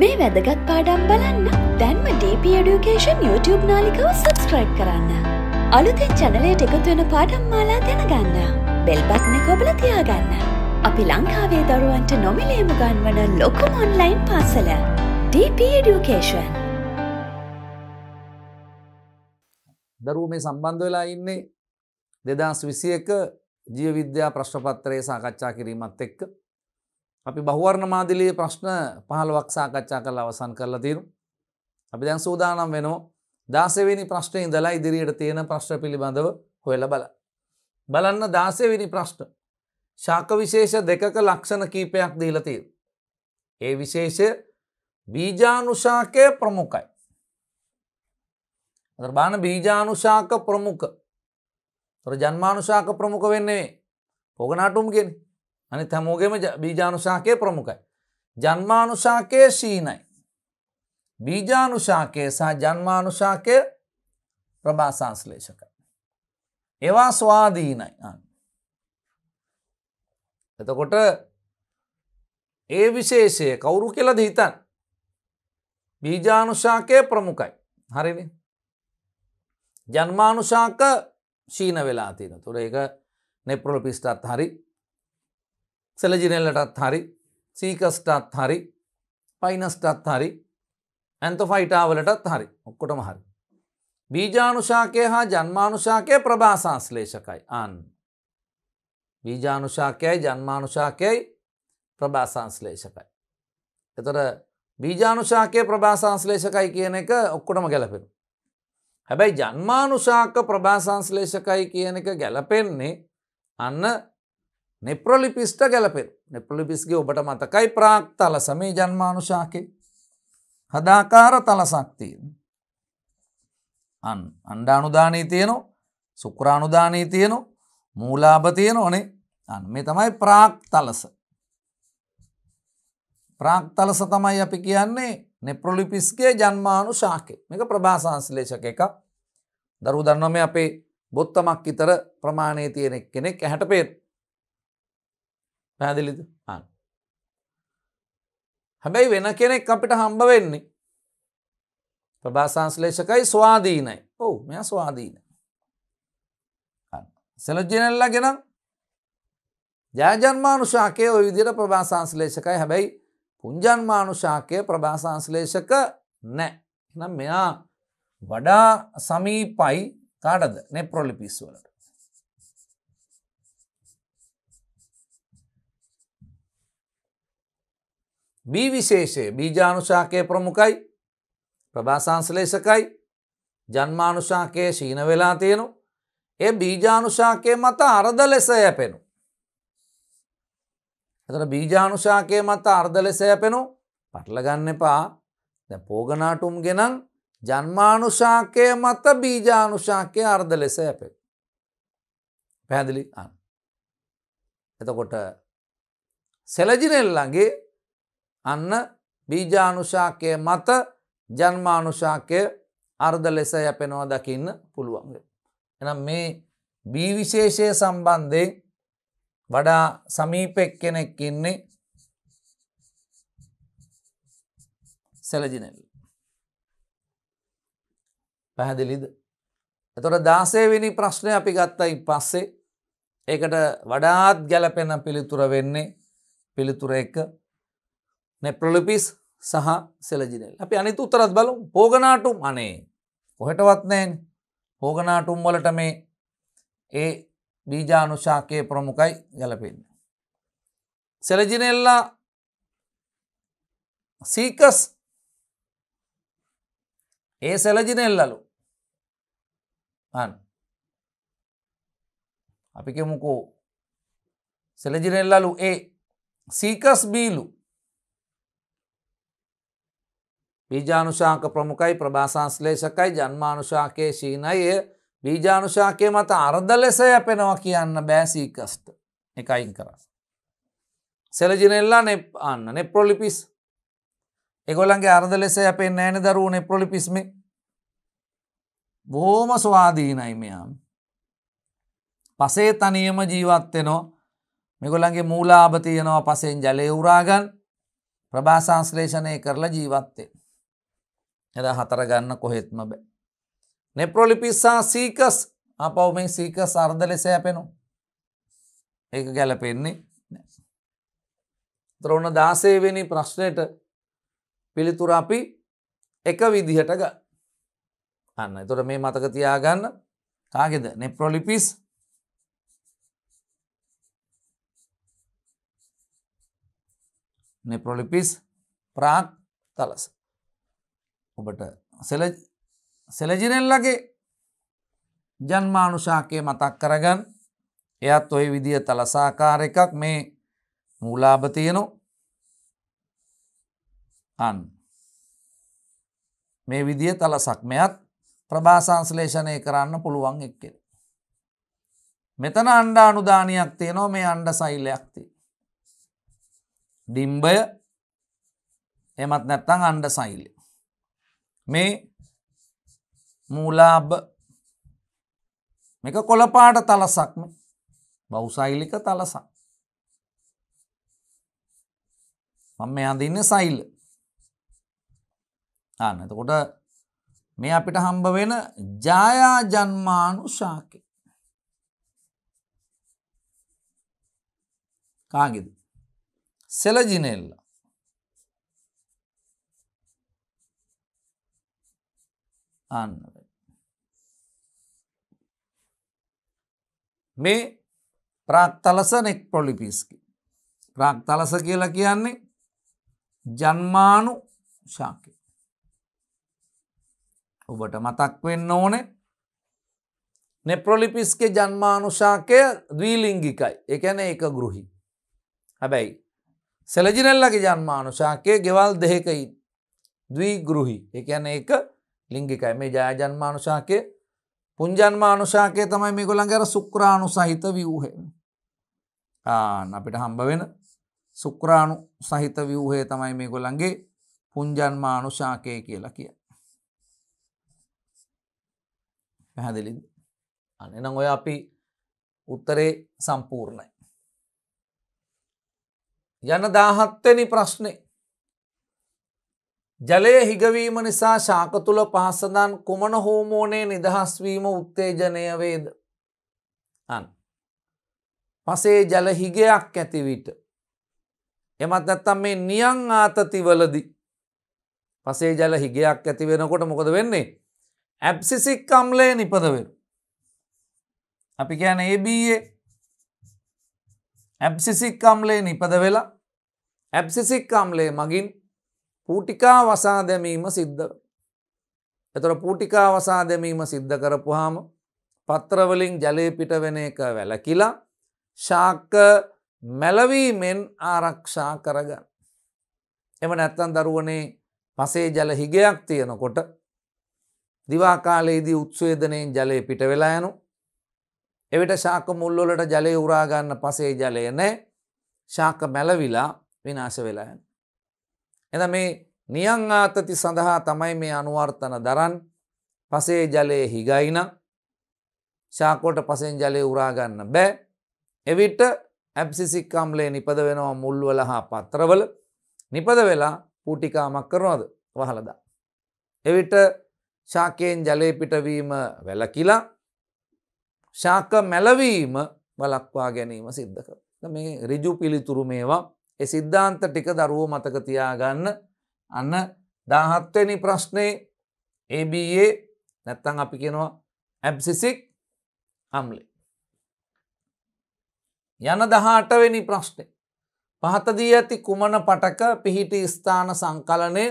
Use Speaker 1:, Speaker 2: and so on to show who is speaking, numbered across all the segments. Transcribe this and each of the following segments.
Speaker 1: මේ වැදගත් පාඩම් බලන්න දැන්ම DP Education YouTube නාලිකව සබස්ක්‍රයිබ් කරන්න. අලුතෙන් චැනලයට එකතුවෙන පාඩම් මාලා දැනගන්න. බෙල්බත්න කොබල තියාගන්න. අපි ලංකාවේ දරුවන්ට නොමිලේම ගන්වන ලොකුම ඔන්ලයින් පාසල. DP Education. දරුව මේ සම්බන්ධ වෙලා ඉන්නේ දෙදස් විසියක ජීවවිද්‍යා ප්‍රශ්පත්‍රයේ සාකච්ඡා කිරීමත් එක්ක අපි බහුවර්ණ මාදිලියේ ප්‍රශ්න 15ක් සාකච්ඡා කරලා අවසන් කරලා තියෙනවා. අපි දැන් සූදානම් වෙනවා 16 වෙනි ප්‍රශ්නේ ඉඳලා ඉදිරියට තියෙන ප්‍රශ්න පිළිබඳව හොයලා බලන්න. බලන්න 16 වෙනි ප්‍රශ්න. ශාක විශේෂ දෙකක ලක්ෂණ කීපයක් දීලා තියෙනවා. ඒ විශේෂ බීජානුශාකය ප්‍රමුඛයි. අතර බාන බීජානුශාක ප්‍රමුඛ. තොර ජන්මානුශාක ප්‍රමුඛ වෙන්නේ පොගනාටුම් කියන්නේ. අනිත් හැමෝගේම බීජානුසාකය ප්‍රමුඛයි. ජන්මානුසාකය සීනයි. බීජානුශාකය සහ ජන්මානුශාකය ප්‍රභාසංස්ලේෂකයි. ඒවා ස්වාදීනයි එතකොට ඒ විශේෂය කවුරු කියලද හිතන් බීජානුශාකය ප්‍රමුඛයි හරිනි ජන්මානුශාක ශීන වෙලා තියෙන තුර ඒ නෙප්‍රල පිස්ටත් හරි සෙලජිනෙල්ලටත් හරි සීකස්ටත් හරි පයිනස්ටත් හරි ඇන්තොෆයිටාවලටත් හරි ඔක්කොටම හරි. බීජානුශාකය හා ජන්මානුශාකය ප්‍රභාසංස්ලේෂකයි අන්. බීජානුශාකයයි ජන්මානුශාකයයි ප්‍රභාසංස්ලේෂකයි. එතට බීජානුශාකය ප්‍රභාසංස්ලේෂකයි කියන එක ඔක්කොටම ගැලපෙන. හැබැයි ජන්මානුශාක ප්‍රභාසංස්ලේෂකයි කියන එක ගැලපෙන්නේ අන්න නෙප්‍රොලිපිස්ට ගැලපෙන නෙප්‍රොලිපිස්ගේ ඔබට මතකයි ප්‍රාක් තල සමේ ජන්මානුශාකය හදාකාර තලසක්තියෙන් අන් අන්ඩ අනුදානී තියනො සුක්‍රාණුදානී තියනො මූලාභ තියන ඕනේ අන් මේ තමයි ප්‍රාක් තලස ප්‍රාක් තලස තමයි අපි කියන්නේ නෙප්‍රොලිපිස්ගේ ජන්මානු ශාකය මේක ප්‍රභාසංශලේෂක එක දරු දන්නම අපේ බොත්තමක් ඉතර ප්‍රමාණය තියෙනෙක් කෙනෙක් ඇහැට පේෙන් පැදිලිද අන්න. හැබැයි වෙන කෙනෙක් අපිට හම්බ වෙන්නේ. ප්‍රභාසංස්ලේෂකයි ස්වාදීනයි ඔවු මෙ ස්වාදීන. සෙලජනල්ලා ගෙන ජයජන්මානුශාකය ඔය විදිර ප්‍රභාසංස්ලේෂකයි හැබැයි පුංජන්මානුශාකය ප්‍රභාසංස්ලේෂක නෑ නම් මෙයා වඩා සමීපයි කාඩද නෙප්‍රොලිපිස් වලට බී විශේෂය බීජානුශාකය ප්‍රමුකයි ප්‍රභාසංශලේෂකයි ජන්මානුශාකය ශීන වෙලා තියෙනු ඒ බීජානුශාකය මත අරද ලෙස යැපෙනු. එතන බීජානුශාකය මත අර්ධ ලෙස යැපෙනු පටලගන්න එපා දැ පෝගනාටුම් ගෙනම් ජන්මානුශාකය මත බීජානුශාකය අර්ධ ලෙස යැපෙන. පැදිලි අන්න. එතකොට සෙලජිනෙල්ලගේ අන්න බීජානුශාකය මත ජන්මානුශාකය අර්ධ ලෙස යැපෙනවා දකින්න පුළුවන්ග. එනම් මේ බීවිශේෂය සම්බන්ධයෙන් වඩා සමීපෙක් කෙනෙක් ඉන්නේ සැලජිනෙල්. පැහැදිලිද. එතොට දාසේවිනි ප්‍රශ්නය අපි ගත්තයි පස්සේ ඒකට වඩාත් ගැලපෙන පිළිතුර වෙන්නේ පිළිතුර එක නැප්‍රලිපිස් සහ සෙලජිනෙල් අපි අනිත උත්තරත් බලු පෝගනාටුම් අනේ කොහටවත්නයෙන් පෝගනාටුම් වලට මේ ඒ බීජානුශාකය ප්‍රමුඛයි ගැලපෙන්න. සෙලජිනෙල්ලා සීකස් ඒ සෙලජිනෙල්ලලු අන් අපිකෙමුකෝ සෙලජිනෙල්ලලු ඒ සීකස් බීලු බීජානුශාක ප්‍රමුඛයි ප්‍රභාසංස්ලේෂකයි ජන්මානුශාකයේ ශීනයේ බීජානුශාකය මත අර්ධ ලෙස යැපෙනවා කියන්න බෑසීකස්ට එකයින් කරස්. සෙලජිනෙල්ලා අන්න නෙප්‍රොලිපිස් එගොලන්ගේ අර්ධ ලෙස යැපේ නෑන දරුව නෙප්‍රොලිපිස්මි බෝම ස්වාදීනයි මෙයාම් පසේ තනියම ජීවත්වෙනෝ මෙගොලන්ගේ මූලාභතියනවා පසෙන් ජලය උරාගන් ප්‍රභාසංශ්‍රේෂණය කරලා ජීවත්තේ එද හතර ගන්න කොහෙත්ම බෑ. නෙප්‍රොලිපිස්සා සීකස් අපව මේ සීකස් අර්ධ ලෙස යැපෙනු. ඒක ගැලපෙන්නේ ද්‍රවුණ දාසේවෙනි ප්‍රශ්නයට පිළිතුර අපි එක විදිහට ග අන්න තොට මේ මතක තියාගන්න කාගෙද නෙප්‍රොලිපිස් නෙප්‍රොලිපිස් ප්‍රාක් තලස ඔබට සෙලජිරෙල්ලගේ ජන්මානුශාකය මතක් කරගන්න එයත් ඔය විදිහ තලසාකාර එකක් මේ මූලාභ තියනු අන් මේ විදිහ තලසක්මයත් ප්‍රභාසංස්ලේෂණය කරන්න පුළුවන් එක්කෙල්. මෙතන අණ්ඩ අනුදානයක් තියනෝ මේ අණ්ඩ සෛල්ලයක් ති. ඩිම්බය එමත් නැත්තං අණ්ඩ සෛල්ලේ මේ මූලාබ මේක කොළපාට තලසක්ම බෞසෛලික තලසක් මම මේ අඳන්න සයිල් අන්න එතකොට මේ අපිට හම්බ වෙන ජායා ජන්මානු ශාකය කාගෙද සෙලජිනෙල්ලා ආන්න මේ ප්‍රාක්තලස නෙක් පොලිපිස්කි ප්‍රාක්තලස කියලා කියන්නේ ජන්මානු ශාකය ඔබට මතක් වෙන්න ඕනේ නෙප්‍රොලිපිස්ගේ ජන්මානුශාකය දවීලිංගිකයි එකන එක ගෘහි. හැබැයි සෙලජිනල්ලගේ ජන්මානුශාකය ගෙවල් දෙකයි දී ගෘහි එකන එක ලිංගිකයි මේ ජයජන්මානුශාකය පුංජන්මානුශාකය තමයි මේ ගොළන්ගර සුක්‍රාණු සහිත වියූහේ. ආන අපිට හම්බවෙන සුක්‍රාණු සහිත වියූහේ තමයි මේ ගොළන්ගේ පුංජන්මානුශාකය කියලා කිය. පැහැදිලි අනනම් ඔය අපි උත්තරේ සම්පූර්ණයි. යන දාහත්වනි ප්‍රශ්නේ ජලය හිගවීම නිසා ශාක තුළ පහසදන් කුමන හෝමෝනේ නිදහස්වීම උත්තේජනය වේද. අන්. පසේ ජලහිගයක් ඇතිවිට. එමත් නැත්තම් මේ නියං ආතතිවලදි. පසේ ජල හිගයක් ඇති වෙනකොට මොකද වෙන්නේ. ඇප්සිසික් අම්ලය නිපදවෙන. අපි කියන ඒබයේ ඇප්සිසික් අම්ලේ නිපද වෙලා ඇප්සිසික් අම්ලේ මගින් පූටිකා වසා දැමීම සිද්ධ. එතොට පූටිකා වසා දැමීම සිද්ධ කරපුහාම පත්‍රවලින් ජලය පිටවෙන එක වැලකිලා ශාක්ක මැලවීමෙන් ආරක්ෂා කරගන්න. එම නැත්තන් දරුවනේ පසේ ජල හිගයක් තියෙනකොට දිවාකාලයේදී උත්සේදනයෙන් ජලය පිට වෙලා යනු එවිට ශාක මුල්ලොලට ජලය උරාගන්න පසේ ජලය නෑ ශාක මැලවිලා විනාශ වෙලායන්න. එඳ මේ නියං ආතති සඳහා තමයි මේ අනුවර්තන දරන් පසේ ජලයේ හිගයින ශාකෝට පසෙන් ජලය උරාගන්න බෑ එවිට ඇප්සිසික්කම්ලේ නිපද වෙනවා මුල්වල හා පත්‍රවල නිපද වෙලා පූටිකාමක් කරනවද වහලදා. එවිට ශාකයෙන් ජලේපිටවීම වැලකිලා ශාක මැලවීම වලක්වා ගැනීම සිද්ධක. මේ රිජු පිළිතුරු මේවා ඒ සිද්ධාන්ත ටික දරුවෝ මතක තියාගන්න අන්න දාහත්වනි ප්‍රශ්නය ABA නැත්තං අපි කෙනවා ඇබ්සිසික් අම්ලි. යන දහටවෙනි ප්‍රශ්නය. පහතදී ඇති කුමන පටක පිහිටි ස්ථාන සංකලනය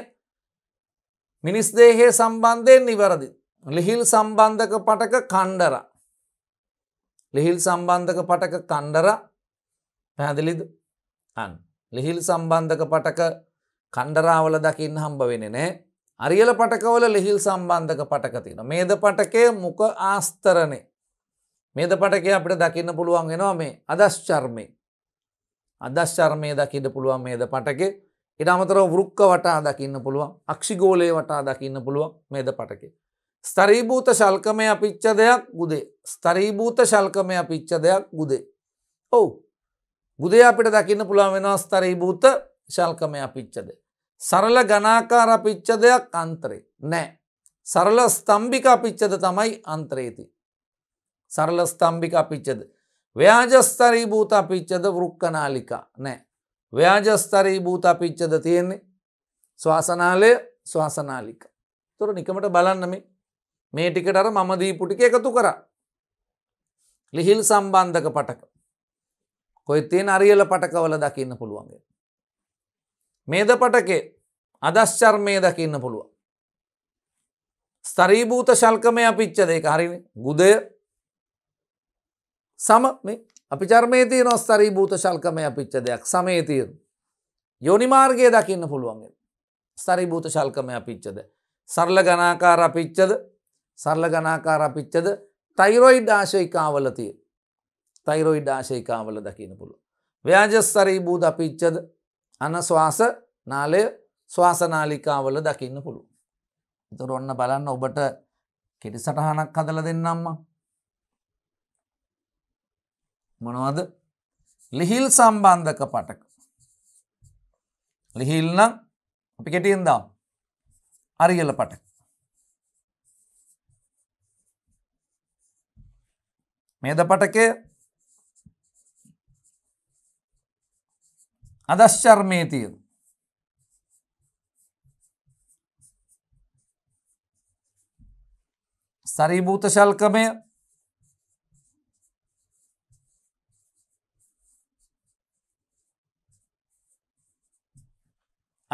Speaker 1: මිනිස් දේහේ සම්බන්ධයෙන් නිවැරදි. ලිහිල් සම්බන්ධක පටක කණ්ඩර. ලිහිල් සම්බන්ධක පටක කණ්ඩර පැහැදිලිද අන්න. ලිහිල් සම්බන්ධක පටක කණ්ඩරාවල දකිින් හම්බ වෙනෙනේ. අරියල පටකවල ලිහිල් සම්බන්ධක පටක තින. මේද පටකේ මුක ආස්තරණේ. මේද පටකේ අපට දකින්න පුළුවන් එෙනවා මේ අදශ්චර්මය. අදශ්චර්මය දකිට පුළුවන් මේද පටකේ ඉට අමතරව වෘක්ක වටා දකින්න පුළුවන් අක්ෂිගෝලය වටා දකින්න පුළුවන් මේද පටකේ. ස්තරීභූත ශල්කමය පිච්ච දෙයක් ගුදේ. ස්තරීභූත ශල්කමය පිච්ච දෙයක් ගුදේ. ඔවු බුදය අපිට දකින්න පුළන් වෙනස්තරයි භූත ශල්කමය පිච්චද. සරල ගනාකාර අපිච්ච දෙයක් අන්තරේ නෑ. සරල ස්තම්භික අපිච්චද තමයි අන්ත්‍රේති. සරල ස්තම්භික අපිච්චද. ව්‍යාජස්තරී භූත අපිච්චද වෘක්කනාලිකා නෑ. ව්‍යාජස්තරී භූත අපිච්චද තියෙන්නේ ශවාසනාලය ශවාසනාලික. තොර නිකමට බලන්නම මේ ටිකට අර මමදීපුටික එකතු කර. ලිහිල් සම්බන්ධක පටක. කොයි තියෙන අරියල පටකවල දකින්න පුළුවන්ග. මේද පටකේ අදශ්චර්මය දකින්න පුළුව. ස්තරීභූත ශල්කමය පිච්ච දෙක හරින ගුදය සම අපි චර්මේති නොස්තරීභූත ශල්කමය පිච්ච දෙයක් සමේතිීර. යොනිමාර්ගය දකින්න පුළුවන්ගේ. ස්තරිභූත ශල්කමය පිච්චද. සරල ගනාකාර අපිච්චද සරල ගනාකාර අපිච්චද ටයිරොයිඩ් ආශයිකාවලතිය. තයිරොයි ඩාශයකාවල දකින පුළුව. ව්‍යාජස්තරී බූද අපිච්චද අන ශවාස නාලය ශවාසනාලිකාවල දකින්න පුළු. තුර ඔන්න බලන්න ඔබට කෙටි සටහනක් හදල දෙන්නම්ම. මොනවද ලිහිල් සම්බන්ධක පටක. ලිහිල්නම් අපි කෙටියෙන් දම් අරිගල පටක. මේද පටකය അതശ്ചർമ്മേത്തിയത് സറീഭൂത്ത ശൽക്കമേ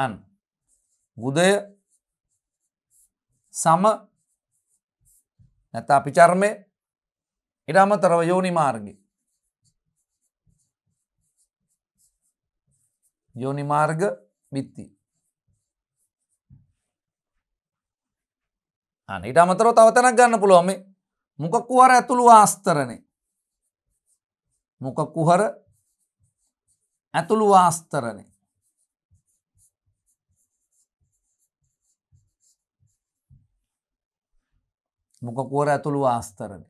Speaker 1: ആണ് උදය සම නැත අපි චර්මය ඉඩාමතරව යෝනි මාර්ගි යෝනිමාර්ග බිත්ති. අනිට අමතරව තවතනක් ගන්න පුළුවම මොක කුහර ඇතුළු ආස්තරණය මොක කුහර ඇතුළු ආස්තරණය මොක කුවර ඇතුළු ආස්තරණය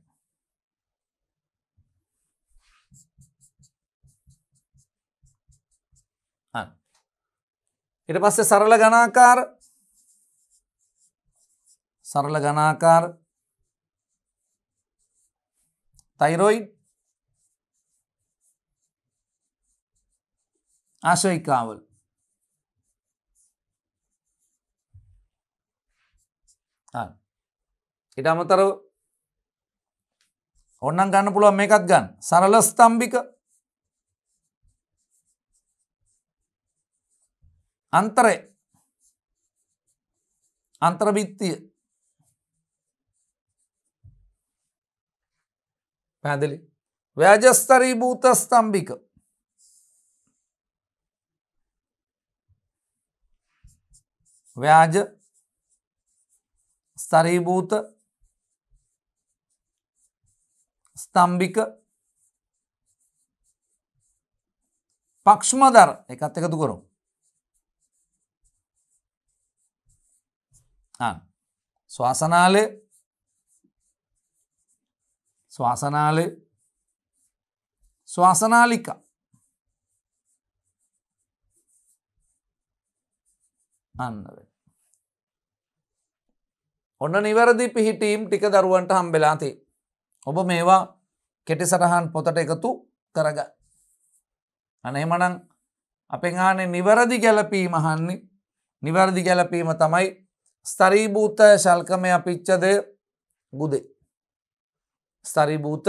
Speaker 1: එට පස්සේ සරල ගනාකාර සරල ගනාකාර තයිරොයි ආශයිකාවල් ඉට අමතර ඔන්නන් ගන්න පුළුවන් මේකත් ගන්න සරල ස්තම්භික අන්තරය අන්තරභිත්තිය පැදිලි ව්‍යජස්තරී භූත ස්තම්භික ව්‍යාජ ස්තරීභූත ස්තම්භික පක්ෂ්මදර එකත් එකතු කරුම් శ్వాసనాలు శ్వాసనాలు శ్వాసనాళిక අන්නව. ඔන්න නිවැරදි පිහිටීම් ටික දරුවන්ට හම්බෙලාති. ඔබ මේවා කෙටි සටහන් පොතට එකතු කරග. අනේමනං අපේ ආනේ නිවැරදි ගැලපීමහන්නේ නිවැරදි ගැලපීම තමයි ස්තරීභූත ශල්කමය පිච්චද ගුදේ. ස්තරිභූත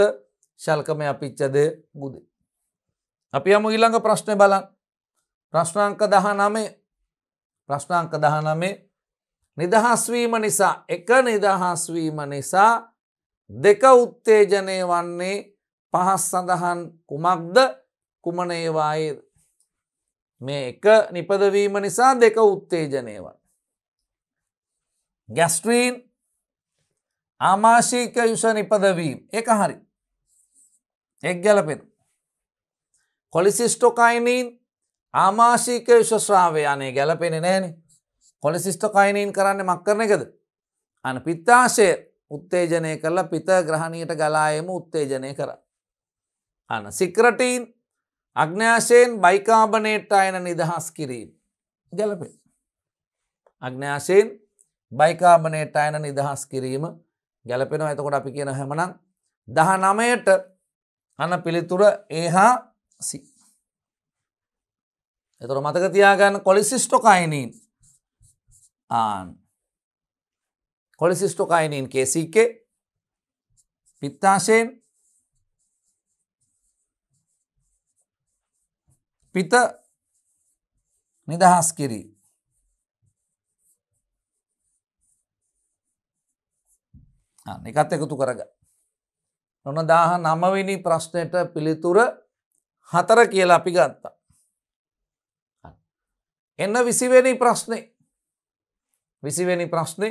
Speaker 1: ශල්කමය පිච්චද ගුදේ. අපි අම ඊළඟ ප්‍රශ්නය බලන් ප්‍රශ්නාංක දහනමේ ප්‍රශ්නාංක දහනමේ නිදහස්වීම නිසා එක නිදහස්වීම නිසා දෙක උත්තේජනය වන්නේ පහස් සඳහන් කුමක්ද කුමනේවායේ මේ එක නිපදවීම නිසා දෙක උත්තේජනයවන්. ගැස්ට්‍රීන් ආමාශීක යුෂ නිපදවීම් එක හරි එක් ගැලපෙන. කොලිසිිස්ටොකයිනීන් ආමාශීක යුෂශ්‍රාවය යනේ ගැලපෙන නෑන කොලිසිිස්ටොකයිනීන් කරන්න මක් කරන එකද. අන පිත්තාශය උත්තේජනය කරලා පිත ග්‍රහණයට ගලායම උත්තේජනය කර. අන සික්‍රටීන් අග්‍යාශයෙන් බයිකාබනේට් අයන නිදහස් කිරීම. ගැලපෙන. අග්‍යාශයෙන් බයිකාබනයට අයන නිදහස් කිරීම ගැලපෙනවා ඇතකොට අපි කියන හැමනම් දහ නමයට අන පිළිතුර ඒහා සි. එතුර මතකතියාගන්න කොලිසිිස්ටොකයිනීන් ආන් කොලිසිිස්ටොකයිනීන් කේසිකේ පිත්තාශයෙන් පිත නිදහස් කිරී එකත් එකතු කරග. නොන දාහ නමවිනි ප්‍රශ්නයට පිළිතුර හතර කියලා අපි ගත්තා. එන්න විසිවෙනි ප්‍රශ්නය විසිවෙනි ප්‍රශ්නය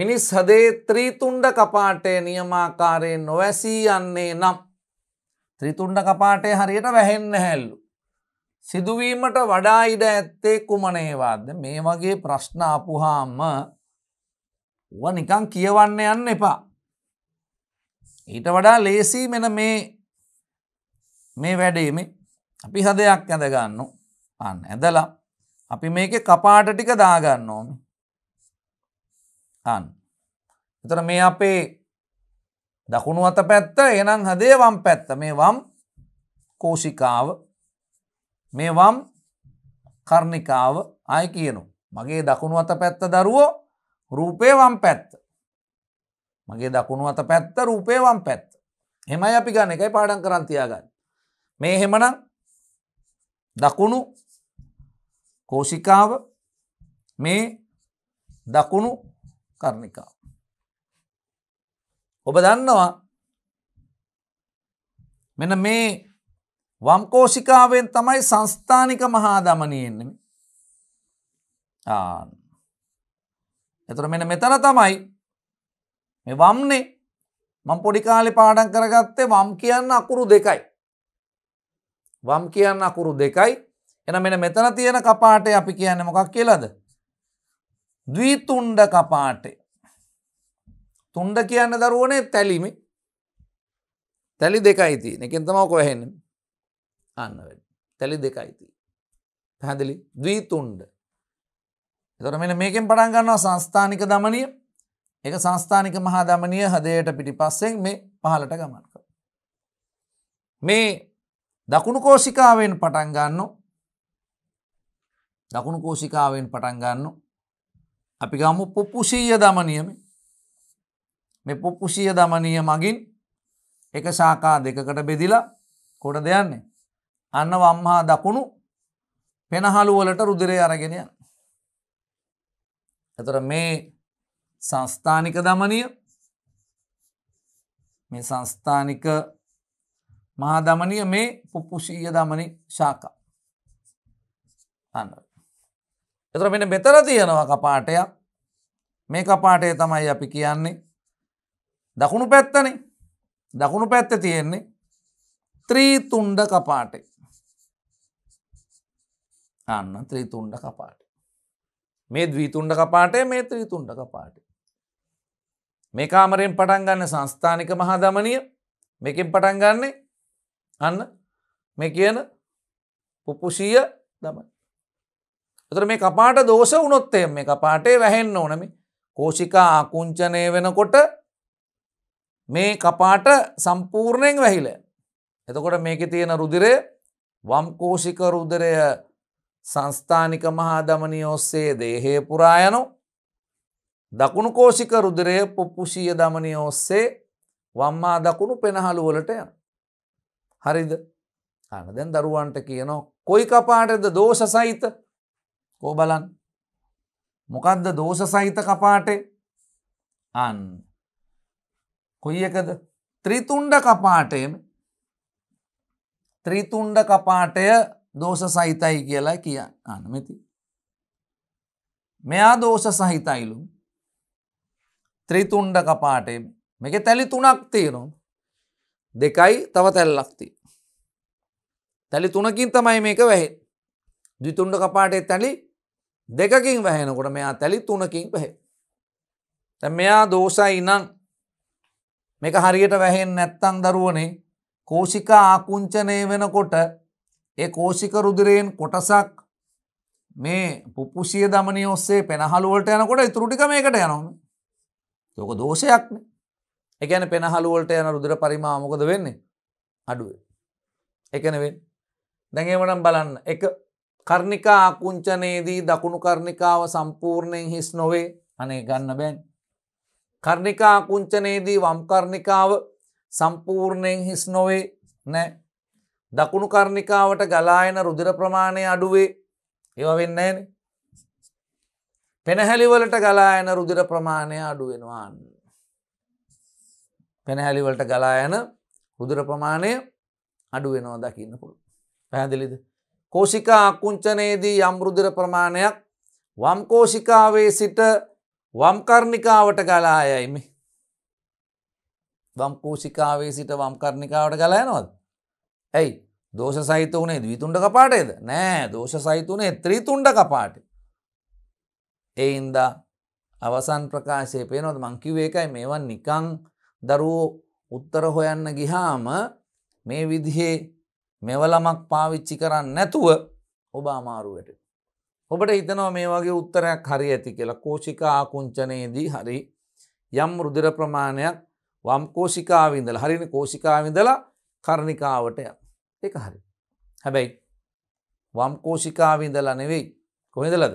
Speaker 1: මිනිස් හදේ ත්‍රීතුන්ඩ කපාටය නියමාකාරයෙන් නොවැසී යන්නේ නම් ත්‍රිතුන්ඩ කපාටය හරියට වැහෙන්න හැල්ලු. සිදුවීමට වඩා ඉඩ ඇත්තේ කුමනේවාද මේ වගේ ප්‍රශ්න අපුහාම ව නිකං කියවන්න යන්න එපා. ඊට වඩා ලේසි මෙන මේ මේ වැඩේම අපි හදයක් ඇඳගන්න අන්න ඇඳලා අපි මේක කපාට ටික දාගන්න ඕන අන් එතර මේ අපේ දකුණු අත පැත්ත එනම් හදේ වම් පැත්ත මේ වම් කෝෂිකාව මේ වම් කර්ණිකාව අය කියනු මගේ දකුණු අත පැත්ත දරුවෝ රූපේවම් පැත්ත. මගේ දකුණු අත පැත්ත රූපේවම් පැත්ත. හෙමයි අපි ගන්න එකයි පාඩන් කරන්තියාගන්න. මේ හෙමනම් දකුණු කෝෂිකාව මේ දකුණු කරණිකාව. ඔබ දන්නවා මෙන මේ වම්කෝෂිකාවෙන් තමයි සංස්ථානික මහා දමනයෙන්නෙම ආන්න. එතර මෙන මෙතන තමයි මේ වම්නේ මං පොඩිකාලි පාඩන් කරගත්තේ වම් කියන්න අකුරු දෙකයි. වම් කියන්න අකුරු දෙකයි එන මෙන මෙතන තියෙන කපාටේ අපි කියන්න මොකක් කියලද. දවීතුන්ඩ කපාටේ. තුන්ඩ කියන්න දරුවනේ තැලිමි තැලි දෙකයිති එකින් තම කොහෙන්න අන්න තැලි දෙකයිති පැදිලි දවීතුන්ඩ එතොට මෙ මේකෙන් පටන් ගන්නවා සංස්ථානික දමනය එක සංස්ථානික මහා දමනය හදයට පිටි පස්සෙන් මේ පහලට ගමන්ක. මේ දකුණු කෝෂිකාවෙන් පටන් ගන්න දකුණු කෝෂිකාවෙන් පටන් ගන්න අපි ගමු පොප්පුෂීය දමනියම මේ පොප්පුෂීය දමනීය මගින් එක ශාකා දෙකකට බෙදිලා කොට දෙයන්නේ අන්න වම්හා දකුණු පෙනහළුවලට රුදිරය අරගෙනයන් ඇතර මේ සංස්ථානික දමනය මේ සංස්ථානික මහා දමනය මේ පුප්පුෂීය දමනි ශාකා අන්න. එතර මෙට බෙතර තියෙනවා කපාටයක් මේ කපාටය තමයි අපි කියන්නේ දකුණු පැත්තන දකුණු පැත්ත තියෙන්නේ ත්‍රීතුන්ඩ කපාටේ අන්න ත්‍රීතුන්ඩ කපාට මේ දවීතුන්ඩ කපාටය මේ ත්‍රීතුන්ඩ කපාට. මේ කාමරයෙන් පටන් ගන්න සංස්ථානික මහා දමනය මෙකින් පටන් ගන්නේ අන්න මේ කියන පුපුෂීය දම. එතර මේ කපාට දෝෂ වනොත්තය මේ කපාටේ වැහෙන්න ඕනමි කෝෂිකා ආකුංචනය වෙනකොට මේ කපාට සම්පූර්ණයෙන් වැහිල. එතකොට මේක තියෙන රුදිරය වම්කෝෂික රුදරය සංස්ථානික මහා දමනී ඔස්සේ දේහය පුරායනු දකුණු කෝෂික රුදරය පුප්පුෂීය දමනය ඔස්සේ වම්මා දකුණු පෙනහළුවලට යන. හරිද අන දැන් දරුවන්ට කියනවා කොයි කපාටද දෝෂ සහිත කෝ බලන් මොකක්ද දෝෂ සහිත කපාටේ අන් කොයි එකද ත්‍රිතුන්ඩ කපාටයම ත්‍රිතුන්ඩ කපාටය දෝෂ සහිතයි කියලා කිය අනමැති. මෙයා දෝෂ සහිතයිලු ත්‍රීතුන්ඩ කපාටේ මෙක තැලි තුනක් තියෙනු දෙකයි තව තැල්ලක්ති. තැලි තුනකින් තමයි මේක වැහේ දිතුන්ඩ කපාටේ තැලි දෙකකින් වැහෙනකොට මෙයා තැලි තුනකින් පැහේ. තැ මෙයා දෝසයි ඉනං මේක හරියට වැහෙන් නැත්තං දරුවනේ කෝෂිකා ආකුංචනය වෙනකොට ඒ කෝෂික රුදුරයෙන් කොටසක් මේ පුපුසිය දමනය ඔස්සේ පෙනහළුවලට යනකොට ඉතුරුටික මේකට යනවා යෝක දෝෂයක්න එකන පෙනහළුවලට යන රුදුර පරිමා මොකද වෙන්නේ අඩුව එකනවෙන් දැඟේමනම් බලන්න එක කර්ණිකා අකුංචනයේදී දකුණු කර්ණිකාව සම්පූර්ණයෙන් හිස් නොවේ අනේ ගන්න බැන් කර්ණිකා අකුංචනයේදී වම්කර්ණිකාව සම්පූර්ණයෙන් හිස් නොවේ නෑ දකුණු කර්ණිකාවට ගලායන රුදිර ප්‍රමාණය අඩුවේ ඒව වෙන්නන පෙනහැලිවලට ගලායන රුදිර ප්‍රමාණය අඩුවෙනවාන් පෙනහැලිවලට ගලායන රුදුර ප්‍රමාණය අඩුවෙනවා දකින්න පුළු පැහැදිලිද කෝසිකා අකුංචනයේදී යම්රුදිර ප්‍රමාණයක් වම්කෝෂිකාවේ සිට වම්කර්ණිකාවට ගලායයිමි වම්කෝෂිකාවේ සිට වම්කර්ණිකාවට ගලායනොත් ඇයි දෝෂ සහිත වනේ දවිතුන්ඩ කපාටේද නෑ දෝෂ සහිතුනේ ත්‍රීතුන්ඩ කපාට. එයින්ද අවසන් ප්‍රකාශය පේනොත් මංකිවේකයි මේවන් නිකං දරුවෝ උත්තර හොයන්න ගිහාම මේ විදිහේ මෙවලමක් පාවිච්චි කරන්න නැතුව ඔබ අමාරුවට. ඔබට හිතනවා මේ වගේ උත්තරයක් හරි ඇති කියලා කෝෂිකා ආකුංචනයේදී හරි යම් රුදිර ප්‍රමාණයක් වම් කෝෂිකාවිඳල හරිනි කෝෂිකාවිඳලා කරණිකාවට යක්. එක හරි. හැබැයි වම් කෝෂිකාවිදලා නෙවෙයි කොහෙදලද.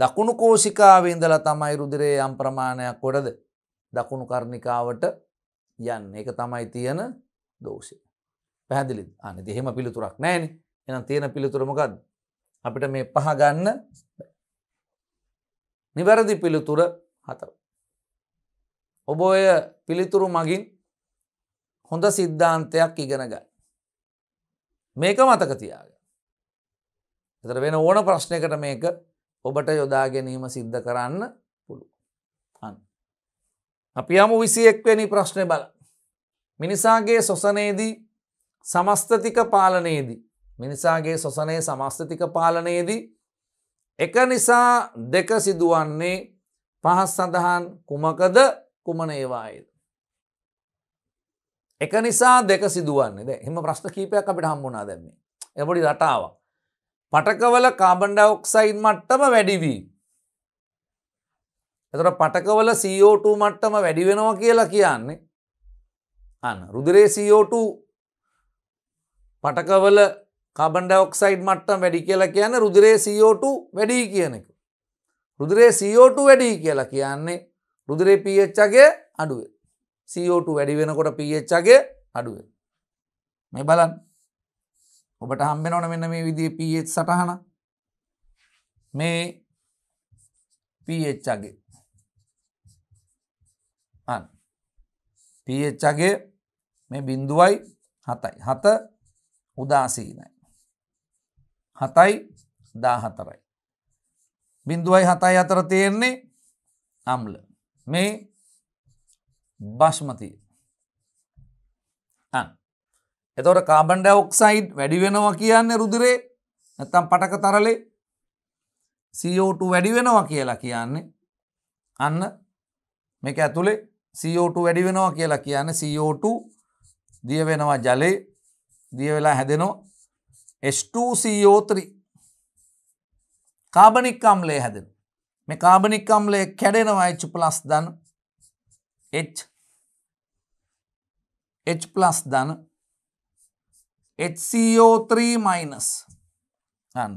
Speaker 1: දකුණු කෝෂිකාවිදල තමයි රුදිරේ යම් ප්‍රමාණයක් කොටද දකුණු කර්ණිකාවට යන්න එක තමයි තියෙන දෝෂය. පැහැදිලි අන දෙහෙම පිළිතුරක් නෑන එනම් තියෙන පිළිතුරමකක්ද. අපිට මේ පහගන්න නිවැරදි පිළිතුර හතර. ඔබ ඔය පිළිතුරු මගින් හොඳ සිද්ධාන්තයක් ඉගෙනගන්න. මේක මතක තියාග. එතර වෙන ඕන ප්‍රශ්නයකට මේක ඔබට යොදා ගැනීම සිද්ධ කරන්න පුළුවන්. අපි යමු විසියෙක්වැනි ප්‍රශ්නය බල. මිනිසාගේ සොසනයේදී සමස්තතික පාලනයේදී. මිනිසාගේ සොසනය සමස්තතික පාලනයේදී එක නිසා දෙක සිදුවන්නේ පහස් සඳහන් කුමකද කුමන ඒවායේද. එක නිසා දෙක සිදුවන්නේ හෙම ප්‍රශ්න කීපයක් අපිට හම්බුණා දැම්මේ. එපොඩි රටාව. පටකවල කාබන්ඩ ඔක්සයින් මට්ටම වැඩිවී. එතට පටකවල CO2 මට්ටම වැඩි වෙනවා කියලා කියන්නේ. අන්න රුදරේ CO2 පටකවල කාබන්ඩ ඔක්සයිඩ් මට්ටම් වැඩි කියලා කියන්න රුදරේ CO2 වැඩී කියන එක. රුදරේ CO2 වැඩී කියලා කියන්නේ රුදරේ පීච්චගේ අඩුවේ. CO2 වැඩි වෙනකොට පHගේ අඩුව මේ බලන් ඔබට හම්බෙනවන මෙන්න මේ විදිේ පH සටහන මේ පHගේ අන් පHගේ මේ බින්දුවයි හතයි හත උදාසීනයි හතයි දාහතරයි බින්දුවයි හතයි අතර තියෙන්නේ අම්ල මේ බශ්මතිය එතවට කාබන්ඩ ඔක්සයිඩ් වැඩි වෙනවා කියන්න රුදිරේ නැත්තම් පටක තරලේ CO2 වැඩි වෙනවා කියලා කියන්නේ අන්න මේක ඇතුළේ CO2 වැඩි වෙනවා කියලා කියන්න CO2 දිය වෙනවා ජලේ දිය වෙලා හැදෙනවා H2CO3 කාබනික් අම්ලේ හැදෙන මේ කාබනික් අම්ලේ කැඩෙනවා H+ දන්න H H plus ධන HCO3 minus අන්න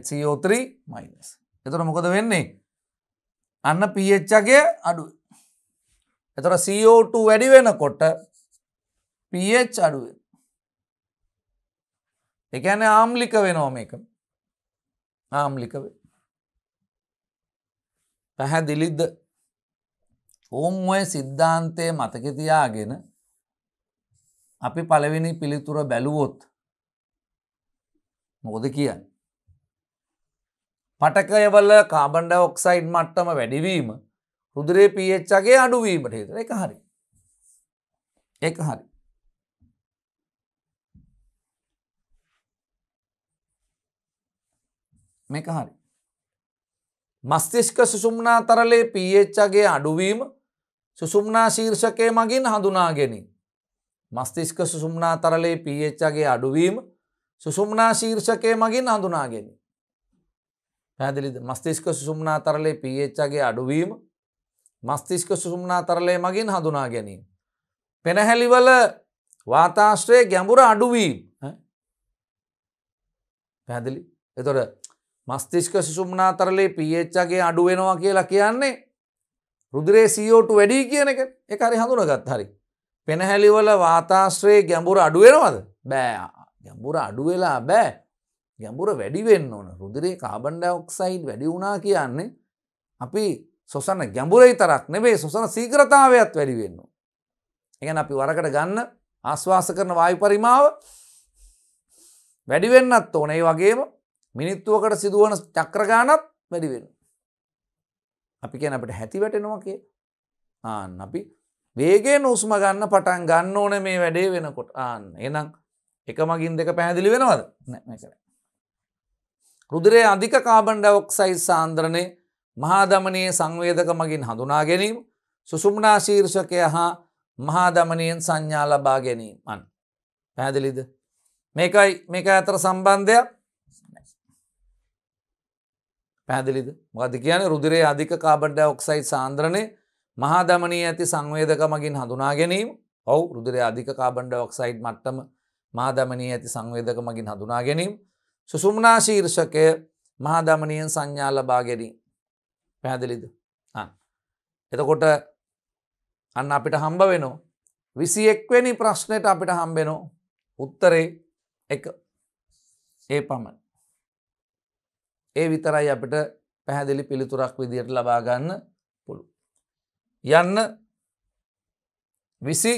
Speaker 1: HCO3 minus එතකොට මොකද වෙන්නේ අන්න pH එකේ අඩුව එතකොට CO2 වැඩි වෙනකොට pH අඩු වෙනවා ඒ කියන්නේ ආම්ලික වෙනවා මේක ආම්ලික වෙනවා පැහැදිලිද ඔවුන් ඔය සිද්ධාන්තය මතකතියාගෙන අපි පළවෙනි පිළිතුර බැලුවොත් මොකද කිය පටකයවල කාබන්ඩ ඔක්සයිඩ් මට්ටම වැඩිවීම රුදුරේ පියච්චගේ අඩුවීමට හිතර එක හරි එක හරි මේක හරි මස්තිෂ්ක සුසුම්නා තරලේ පියච්චගේ අඩුවීම සුසුම්නා ශීර්ෂකය මගින් හඳුනාගෙනින්. මස්තිස්ක සුසුම්නා තරලේ පීච්චගේ අඩුවීම සුසුම්නා ශීර්ෂකය මගින් හඳුනාගෙන. පැදිලි මස්තිස්ක සුසුම්නා තරලේ පීච්චගේ අඩුවීම මස්තිස්ක සුසුම්නා තරලේ මගින් හඳුනා ගැනීම. පෙනහැලිවල වාතාශ්‍රය ගැඹුර අඩුවීම පැදිලි එතොට මස්තිස්ක සුසුම්නා තරලේ පීච්චගේ අඩුවෙනවා කියලා කියන්නේ රුදුරේ සෝට වැඩි කියන එක එකරි හඳුනගත් හරි. පෙනහැලිවල වාතාශ්‍රයේ ගැඹුර අඩුවෙනවද බෑ ගැඹුර අඩුවෙලා බෑ ගැඹුර වැඩිවෙන්න ඕන රුදුරේ කාබන්ඩ ඔක්සයිඩ් වැඩි වුණා කියන්නේ අපි සොසන ගැඹුරයි තරක් නෙබේ සොසන සීකරතාවයත් වැඩිවෙන්න. එකන අපි වරකට ගන්න ආස්වාස කරන වායු පරිමාව වැඩිවෙන්නත් ඕනේ වගේම මිනිත්තුවකට සිදුවන චක්‍රගානත් වැඩිවෙන්න. අපි කියන අපට හැති වැටෙනවා කිය ආන්න අපි වේගෙන් උස්ම ගන්න පටන් ගන්න ඕන මේ වැඩේ වෙනකොට ආන්න එනම් එක මගින් දෙක පැහැදිලි වෙනවද නැකර. රුදරේ අධික කාබන්ඩ ඔක්සයිස් සාන්ද්‍රණය මහාදමනයේ සංවේදක මගින් හඳුනා ගැනීම සුසුම්නා ශීර්ෂකය හා මහාදමනයෙන් සංඥා ලබා ගැනීමන් පැහැදිලිද මේකයි මේක ඇතර සම්බන්ධයක් පැදිලිද මොකද කියන රුදිරේ අධික කාබන්ඩ ඔක්සයි් සාන්ද්‍රණය මහාදමනී ඇති සංවේදකමගින් හඳුනා ගැනීම ඔවු රුදිරේ අධික කාබන්ඩ ඔක්සයිඩ් මට්ටම මහාදමනී ඇති සංවේදකමගින් හඳුනා ගැනීම සුසුම්නා ශීර්ෂකය මහාදමනියෙන් සංඥා ලබා ගැනීම පැහැදිලිද එතකොට අන්න අපිට හම්බ වෙනෝ විසි එක්වැනි ප්‍රශ්නයට අපිට හම්බෙනෝ උත්තරේ එක ඒ පමණ ඒ විතරයි අපිට පැහැදිලි පිළිතුරක් විදියට ලබාගන්න පුළු. යන්න විසි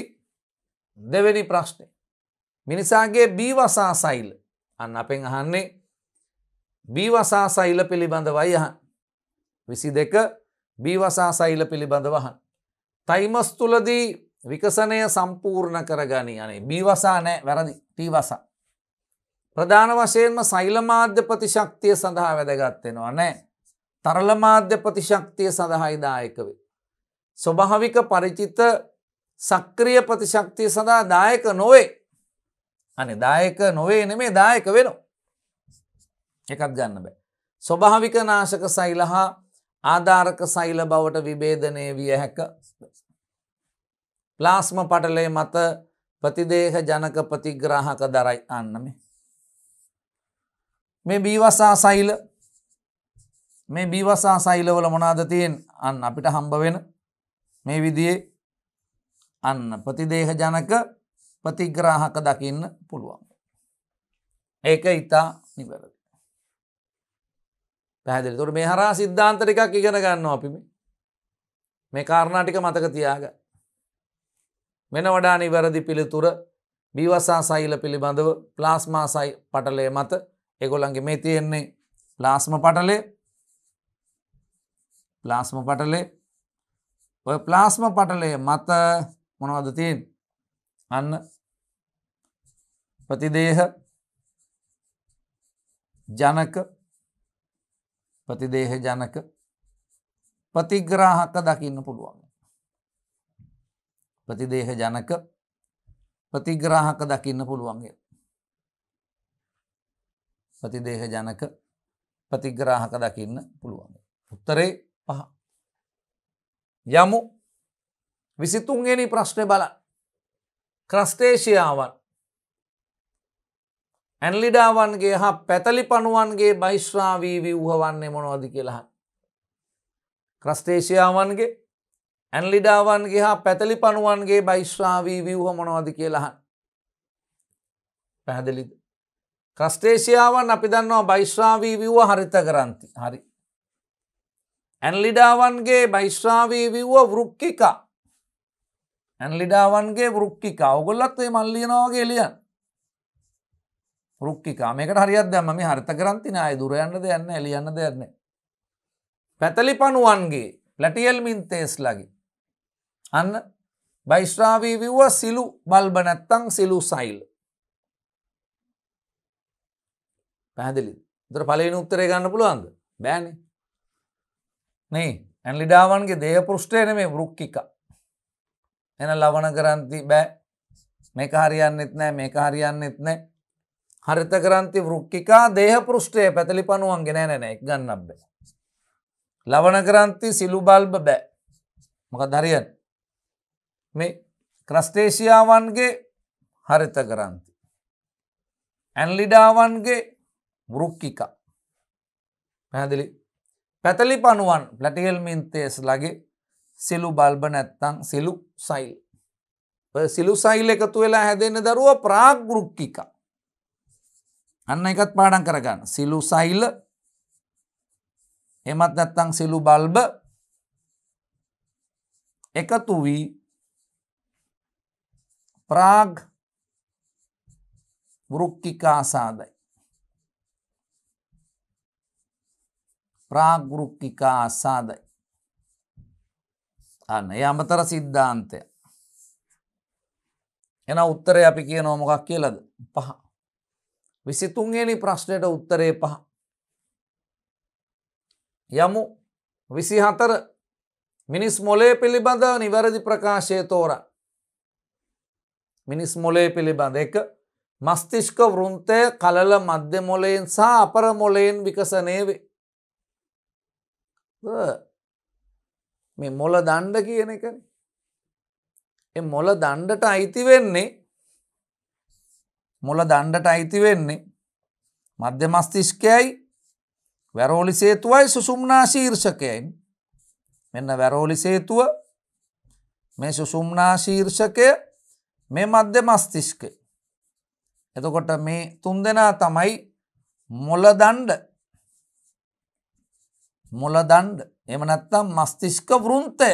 Speaker 1: දෙවැනි ප්‍රශ්නය. මිනිසාගේ බීවසා සයිල් අන්න අපෙන් අහන්නේ බීවසා සයිල පිළිබඳවයි යහන්. විසි දෙක බීවසා සයිල පිළිබඳ වහන්. තයිමස් තුලදී විකසනය සම්පූර්ණ කරගනි යනේ බීවසා නෑ වැරදි ටීවසා. ප්‍රධාන වශයෙන්ම සෛලමාධ්‍ය ප්‍රතිශක්තිය සඳහා වැදගත්වෙනවා නෑ. තරලමාධ්‍ය ප්‍රතිශක්තිය සඳහායිදායකවේ. ස්වභාවික පරිචිත සක්‍රිය ප්‍රතිශක්තිය සඳහා දායක නොවේ අනි දායක නොවේ නෙමේ දායක වෙන. එකත් ගන්න බෑ. ස්වභාවික නාශක සෛල හා ආධාරක සෛල බවට විබේධනය විය හැක. ප්ලාස්ම පටලේ මත ප්‍රතිදේහ ජනක ප්‍රතිග්‍රාහක දරයි අන්නමේ. මේ බීවසා සයිල මේ බීවසා සයිලවල මොනාද තියෙන් අන්න අපිට හම්බ වෙන මේ විදියේ අන්න ප්‍රතිදේහ ජනක ප්‍රතිග්‍රාහක දකින්න පුළුවන්. ඒක ඉතා නිවැරදි. පැහැදිලි තුොට මේ හරා සිද්ධාන්තරිකක් ඉගෙන ගන්න අපිම මේ කාරණාටික මතක තියාග. වෙන වඩා නිවැරදි පිළිතුර බීවසා සයිල පිළිබඳව ප්ලාස්මා සයි පටලේ මත ඒගොල්ලන්ගේ මේ තියෙන්නේ ප්ලාස්ම පටලේ ප්ලාස්ම පටලේ ඔය ප්ලාස්ම පටලේ මත මොනවද තියෙන් අන්න ප්‍රතිදේහ ජනක ප්‍රතිදේහ ජනක ප්‍රතිග්‍රාහක දකින්න පුළුවන් ප්‍රතිදේහ ජනක ප්‍රතිග්‍රාහක දකින්න පුළුවන්ගේ ප්‍රතිදේහ ජනක ප්‍රතිග්‍රාහක දකින්න පුළුවන්. උත්තරේ පහ. යමු විසිතුන්ගෙනනි ප්‍රශ්නය බල ක්‍රස්ටේෂයාවන් ඇන්ලිඩාවන්ගේ හා පැතලි පණුවන්ගේ බයිශ්‍රාවී වූහවන්නේ මොනවද කියලහන්. ක්‍රස්ටේෂයාවන්ගේ ඇන්ලිඩාවන්ගේ හා පැතලි පණුවන්ගේ බයිශ්‍රාවී වූහ මොනවද කියලහන් පැහැදිලිද ක්‍රස්ටේෂයාවන් අපි දන්නවා බයිශ්‍රාවී විව්ව හරිත කරන්ති හරි. ඇන්ලිඩාවන්ගේ බයිශ්‍රාවී විව්ව වෘක්කිකා ඇන්ලිඩාවන්ගේ වෘක්කිකා ඔගොල්ලත්වේ මල්ලියනවාගේ එලියන් ෘක්කිකා මේකට හරිත් දැමම හරිත කරන්ති නාය දුරයන්න දෙයන්න එලියන්න දෙරන්නේ. පැතලි පණුවන්ගේ ලැටියල් මින්තේස් ලගේ. අන්න බයිශ්‍රාවී විව්ව සිලු බල්බ නැත්තං සිලු සයිල් පැහැදිලි තර පලන උත්තරේ ගන්න පුළුවන්ද බෑන නේ ඇන්ලිඩාවන්ගේ දේහ පෘෂ්ටයන මේ වෘක්කික එන ලවන කරන්ති බෑ මේක හරියන්න එත්නෑ මේක හරියන්න එත්නෑ හරිත කරන්ති වෘක්කිකා දේහ පෘෂ්ටය පැතලි පනුවන් ගෙන නැන එක් ගන්න බෑ. ලවන කරන්ති සිලු බල්බ බෑ මොක දරියන් මේ ක්‍රස්ටේෂයාවන්ගේ හරිත කරන්ති. ඇන්ලිඩාවන්ගේ මුරුක්කික පැහැදිලි පැතලි පනුවන් ප්ලටියල් මින්තේස් ලගේ සිලු බල්බ නැත්තං සිලු සයිල් සිලු සයිල් එකතු වෙලා හැදෙන දරුව ප්‍රාගෘක්කික අන්න එකත් පාඩන් කරගන්න සිලු සයිල්ල එමත් නැත්තං සිලු බල්බ එකතු වී ප්‍රාග් වෘක්කිකා සාදයි ප්‍රාගෘක්කිකා අසාදයි. අන්න ඒ අමතර සිද්ධාන්තය. එන උත්තරය අපි කිය නෝමොකක් කියලද පහ. විසිතුන්ගේනි ප්‍රශ්නයට උත්තරේ පහ. යමු විසිහතර මිනිස් මොලේ පිළිබඳ නිවැරදි ප්‍රකාශය තෝර. මිනිස් මොලේ පිළිබඳ එක මස්තිෂ්ක වෘන්තය කලල මධ්‍ය මොලයෙන් සහ අපර මොලයෙන් විකසනයවේ. මේ මොල දණ්ඩ කියන එක මොල දණ්ඩට අයිති වෙන්නේ මොල දණ්ඩට අයිති වෙන්නේ මධ්‍යමස්තිෂ්කයයි වැරෝලි සේතුවයි සුසුම්නා ශීර්ෂකයයි මෙන්න වැරෝලි සේතුව මේ සුසුම්නා ශීර්ෂකය මේ මධ්‍යමස්තිෂ්කය එතකොට මේ තුන් දෙනා තමයි මොල දණ්ඩ මොලදන්ඩ එම නැත්තම් මස්තිෂ්ක වෘන්තය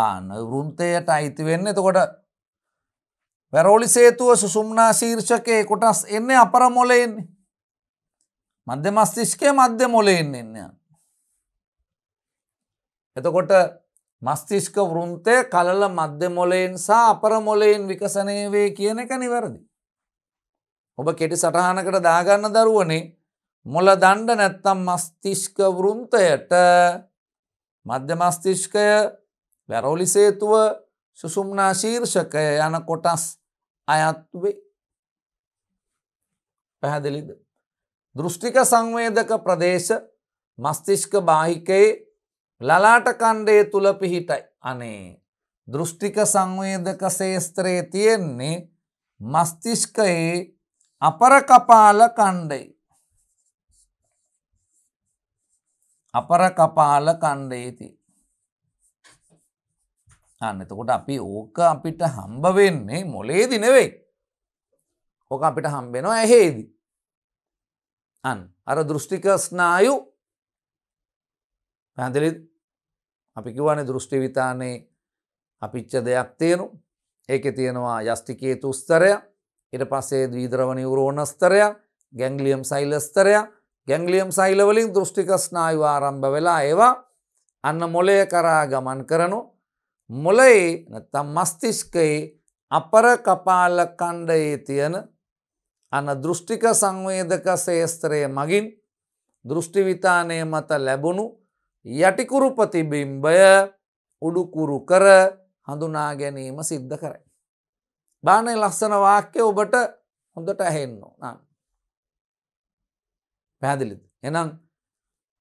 Speaker 1: ආන වෘන්තයට අයිති වෙන්න එතකොට වැරෝලි සේතුව සුසුම්නා ශීර්ෂකය කොටස් එන්නේ අපර මොලයෙන්නේ මධ්‍ය මස්තිෂ්කය මධ්‍ය මොලයෙන් එන්න එතකොට මස්තිෂ්ක වෘන්තය කලල මධ්‍ය මොලයෙන් සා අපර මොලයෙන් විකසනය වේ කියන එක නිවැරදි ඔබ කෙටි සටහනකට දාගන්න දරුවනේ මොල දණ්ඩ නැත්තම් මස්තිෂ්ක වෘන්තයට මධ්‍ය මස්තිෂ්කය වැරෝලිසේතුව සුසුම්නා ශීර්ෂකය යන කොටස් අයත්වේ. පැහැදිලිද. දෘෂ්ටික සංවේදක ප්‍රදේශ මස්තිෂ්ක බාහිකයේ ලලාට කණ්ඩේ තුළ පිහිටයි අනේ. දෘෂ්ටික සංවේදක ශේස්ත්‍රයේ තියෙන්නේ මස්තිෂ්කයේ අපරකපාල කණ්ඩයි. අපර කපාල කණ්ඩේති. අන්නතකොට අපි ඕක අපිට හම්බ වෙන්නේ මොලේදි නෙවෙයි. ඕක අපිට හම්බෙනවා ඇහේදී. අන් අර දෘෂ්ටික ස්නායු පැඳලි අපි කිවනේ දෘෂ්ටි විතානේ අපිච්ච දෙයක් තියෙනු ඒක තියෙනවා යස්තිකේතු ස්තරය ඉට පසේ දීද්‍රවනි වරෝණස්තරයක් ගැංගලියම් සයිලස්තරයක් ගැංගලියම් සයිලවලින් දෘෂ්ටික ස්නායු ආරම්භ වෙලා ඒවා අන්න මොලය කරා ගමන් කරනු මොලයේ නැත්තම් මස්තිෂ්කයේ අපර කපාල කණ්ඩයේ තියෙන අන දෘෂ්ටික සංවේදක ශේස්ත්‍රය මගින් දෘෂ්ටිවිතානය මත ලැබුණු යටිකුරුපතිබිම්බය උඩුකුරු කර හඳුනා ගැනීම සිද්ධ කරයි. බානය ලස්සන වාක්‍ය ඔබට හොඳට ඇහෙන්නෝ නම්. පැහැදිලිද. එනම්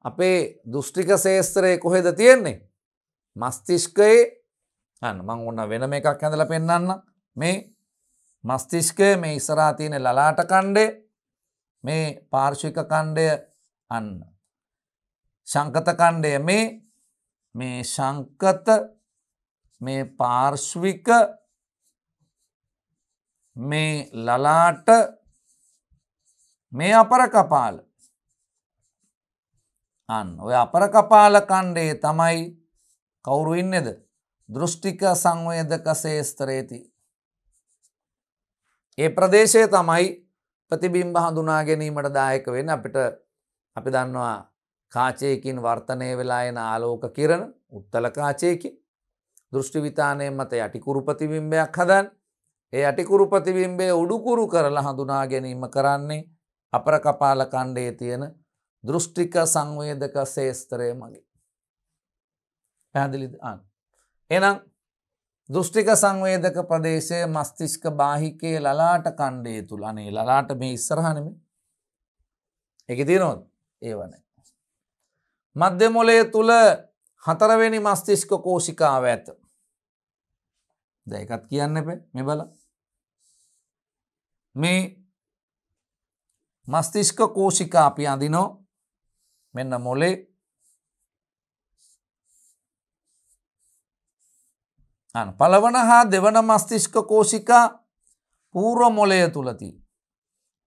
Speaker 1: අපේ දෘෂ්ටික සේස්ත්‍රයේ කොහෙද තියෙන්නේ. මස්තිෂ්කයේ අන්න මං ඔන්න වෙනම එකක් ඇඳල පෙන්න්න මේ මස්තිෂ්කය මේ ඉස්සරා තියෙන ලලාට කණ්ඩය මේ පාර්ශික කණ්ඩය අන්න. ශංකත කණ්ඩය මේ මේ ශංකත මේ පාර්ශ්වික මේ ලලාට මේ අපර කපාල අන්න ඔය අපරකපාල කණ්ඩේ තමයි කවුරු ඉන්නෙද දෘෂ්ටික සංවේදක සේස්ත්‍රේති. ඒ ප්‍රදේශය තමයි ප්‍රතිබිම්බ හඳුනා ගැනීමට දායක වෙන අපිට අපි දන්නවා කාචයකින් වර්තනය වෙලා එන ආලෝක කිරණ උත්තල කාචයකි දෘෂ්ටිවිතානය මත යටිකුරුපතිබිම්බයක් හදන් ඒ යටිකුරුපතිබිම්බේ උඩුකුරු කරලා හඳුනා ගැනීම කරන්නේ අපර කපාල කණ්ඩේ තියෙන දෘෂ්ටික සංවේදක ශේස්ත්‍රය මගේ. පැදිලි අන්. එනම් දෘෂ්ටික සංවේදක ප්‍රදේශය මස්තිෂ්ක බාහිකයේ ලලාට කණ්ඩේ තුළ අනේ ලලාට මේ ඉස්සරහනමි එක තිනොත් ඒවන. මධ්‍යමොලය තුළ හතරවෙනි මස්තිෂ්ක කෝෂිකාව ඇත. දැකත් කියන්න එපේ මෙබල මේ මස්තිෂ්ක කෝෂිකා අපි අදිනෝ මෙන්න මොලේ පළවන හා දෙවන මස්තිෂ්ක කෝෂිකා පූර්ව මොලය තුළති.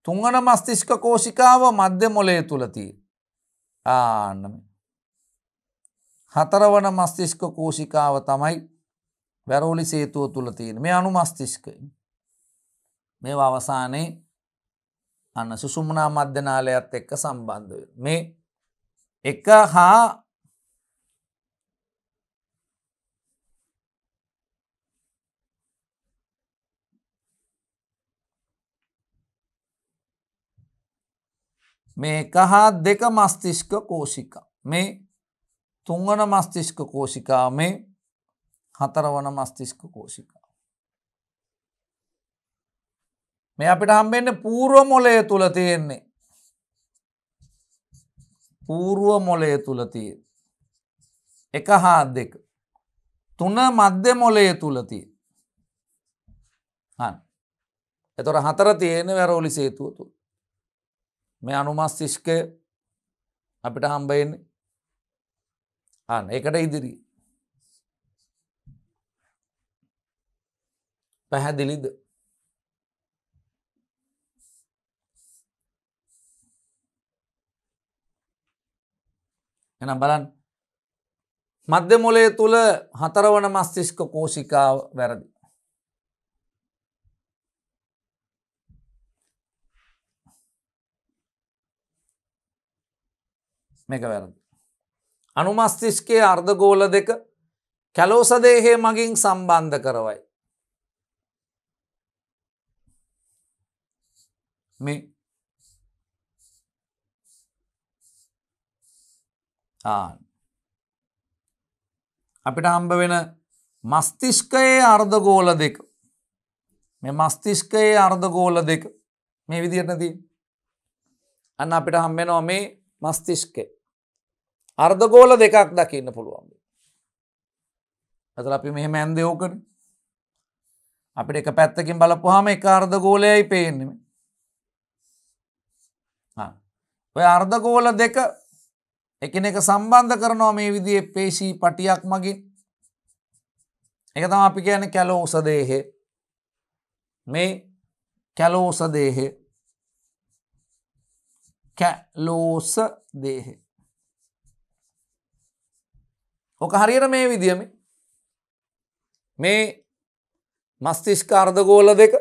Speaker 1: තුංගන මස්තිෂ්ක කෝෂිකාව මධ්‍ය මොලය තුළති. ආන්නම. හතරවන මස්තිෂ්ක කෝෂිකාව තමයි වැරෝලි සේතුව තුළ තියෙන මේ අනු මස්තිෂ්කයි. මේ අවසානයේ අන්න සුසුමනා මධ්‍යනාලයත් එක්ක සම්බන්ධ මේ එක හා මේ එක හා දෙක මස්තිෂ්ක කෝෂිකා මේ තුන්වන මස්තිෂ්ක කෝෂිකා මේ හතරවන මස්තිෂ්ක කෝෂිකා. මේ අපිට හම්බෙන්න පූර්ව මොලය තුළ තියෙන්නේ පූර්ුව මොලය තුළතිය. එක හා දෙක. තුන මධ්‍ය මොලය තුළතිය. හන්. එතොට හතර තියෙන වැරෝලි සේතුව තුළ. මේ අනුමස්තිෂ්කය අපිට හම්බයන්නේ අන්න එකට ඉදිරි පැහැදිලිද එනම් බලන් මධ්‍ය මොලේ තුළ හතරවන මස්තිෂ්ක කෝෂිකාව වැරදි. මේක වැරදි. අනුමස්තිෂ්කයේ අර්ධගෝල දෙක කැලෝසදේහේ මගින් සම්බන්ධ කරවයි. මේ අපිට හම්බ වෙන මස්තිෂ්කයේ අර්ධගෝල දෙක මේ මස්තිෂ්කයේ අර්ධගෝල දෙක මේ විදිහටනති අන්න අපිට හම්බෙනවා මේ මස්තිෂ්කේ අර්ධගෝල දෙකක් දකින්න පුළුවන් ඇතල අපි මෙහෙම ඇන්ද යෝකන අපිට එක පැත්තකින් බලපුහම එක අර්ධගෝලයයි පේන්නෙම ඔය අර්ධගෝල දෙක එකන එක සම්බන්ධ කරනවා මේ විදිේ පේශී පටියක් මගින් එක තම අපි කියන කැලෝසදේහෙ මේ කැලෝසදේහෙ කැලෝස දේහෙ ඕක හරියට මේ විදියම මේ මස්තිෂ්ක අර්ධගෝල දෙක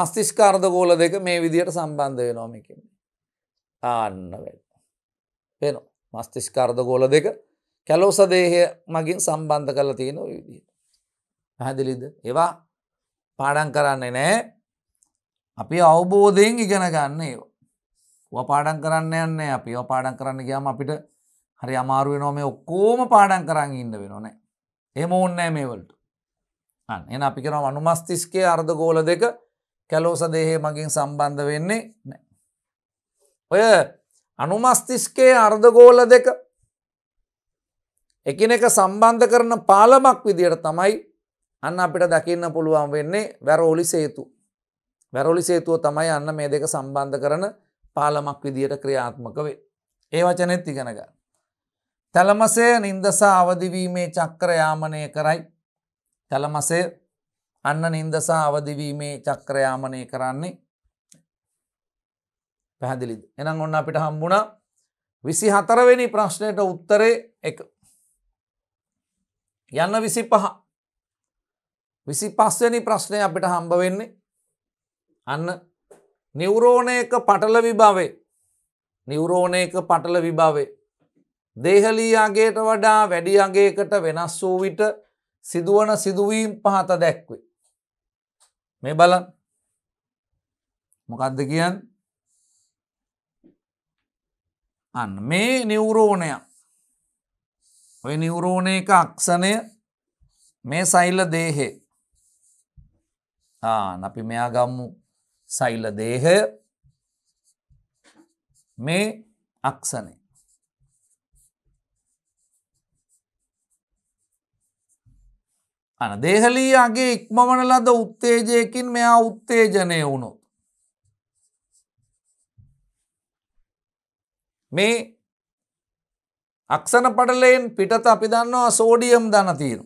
Speaker 1: මස්තිෂ්ක අර්ධගෝල දෙක මේ විදියට සම්බන්ධ වෙනෝමකින් ආන්න වැඩ වෙන මස්තිෂ්කාර්ධ ගෝල දෙක කැලෝස දේහය මගින් සම්බන්ධ කල තියෙන විදිහ. පැහැදිලිද ඒවා පාඩන් කරන්නේ නෑ අපි අවබෝධයෙන් ඉගෙන ගන්න ඒවා. ව පාඩන් කරන්න යන්නේ අපි පාඩන් කරන්න ගයාම අපිට හරි අමාරුව නොම ඔක්කෝම පාඩන් කරන්න ඉන්න වෙන නෑ එම ඔන්නෑ මේවලට එ අපි කරන අනුමස්තිස්කය අර්ධ ගෝල දෙක කැලෝස දේහය මගින් සම්බන්ධ වෙන්නේ නෑ. ඔය අනුමස්තිස්කයේ අර්ධගෝල දෙක එකනෙක සම්බන්ධ කරන පාලමක් විදියට තමයි අන්න අපිට දකින්න පුළුවන් වෙන්නේ වැරෝලි සේතු. වැරොලි සේතුව තමයි අන්න මේ දෙක සම්බන්ධ කරන පාලමක් විදියට ක්‍රියාත්මක වේ. ඒ වචනෙත් ඉගෙනග. තැලමසය නින්දසා අවදිවීමේ චක්‍ර යාමනය කරයි. තැලමසය අන්න නින්දසා අවදිවීමේ චක්‍රයාමනය කරන්නේ පැහැදිලිද එනම් ඔන්න අපිට හම්බුණ විසි හතරවෙනි ප්‍රශ්නයට උත්තරේ එක යන්න විසි පහ විසි පස්වනි ප්‍රශ්නය අපිට හම්බ වෙන්නේ අන්න නිවරෝණයක පටල විභාවේ නිවරෝණයක පටල විභාවේ දේහලීයාගේට වඩා වැඩි අගේකට වෙනස් වූ විට සිදුවන සිදුවීම් පහත දැක්වේ මේ බලන් මොකක්ද කියන්න අන්න මේ නිවරෝණය ඔය නිවරෝණය එක අක්ෂණය මේ සෛල්ල දේහේ අපි මෙයා ගම්මු සෛල්ල දේහය මේ අක්ෂණය අන දේහලී අගේ ඉක්මවන ලද උත්තේජයකින් මෙයා උත්තේජනය වුණොත් මේ අක්ෂණ පටලයෙන් පිටත අපි දන්නවා සෝඩියම් දන තියෙන.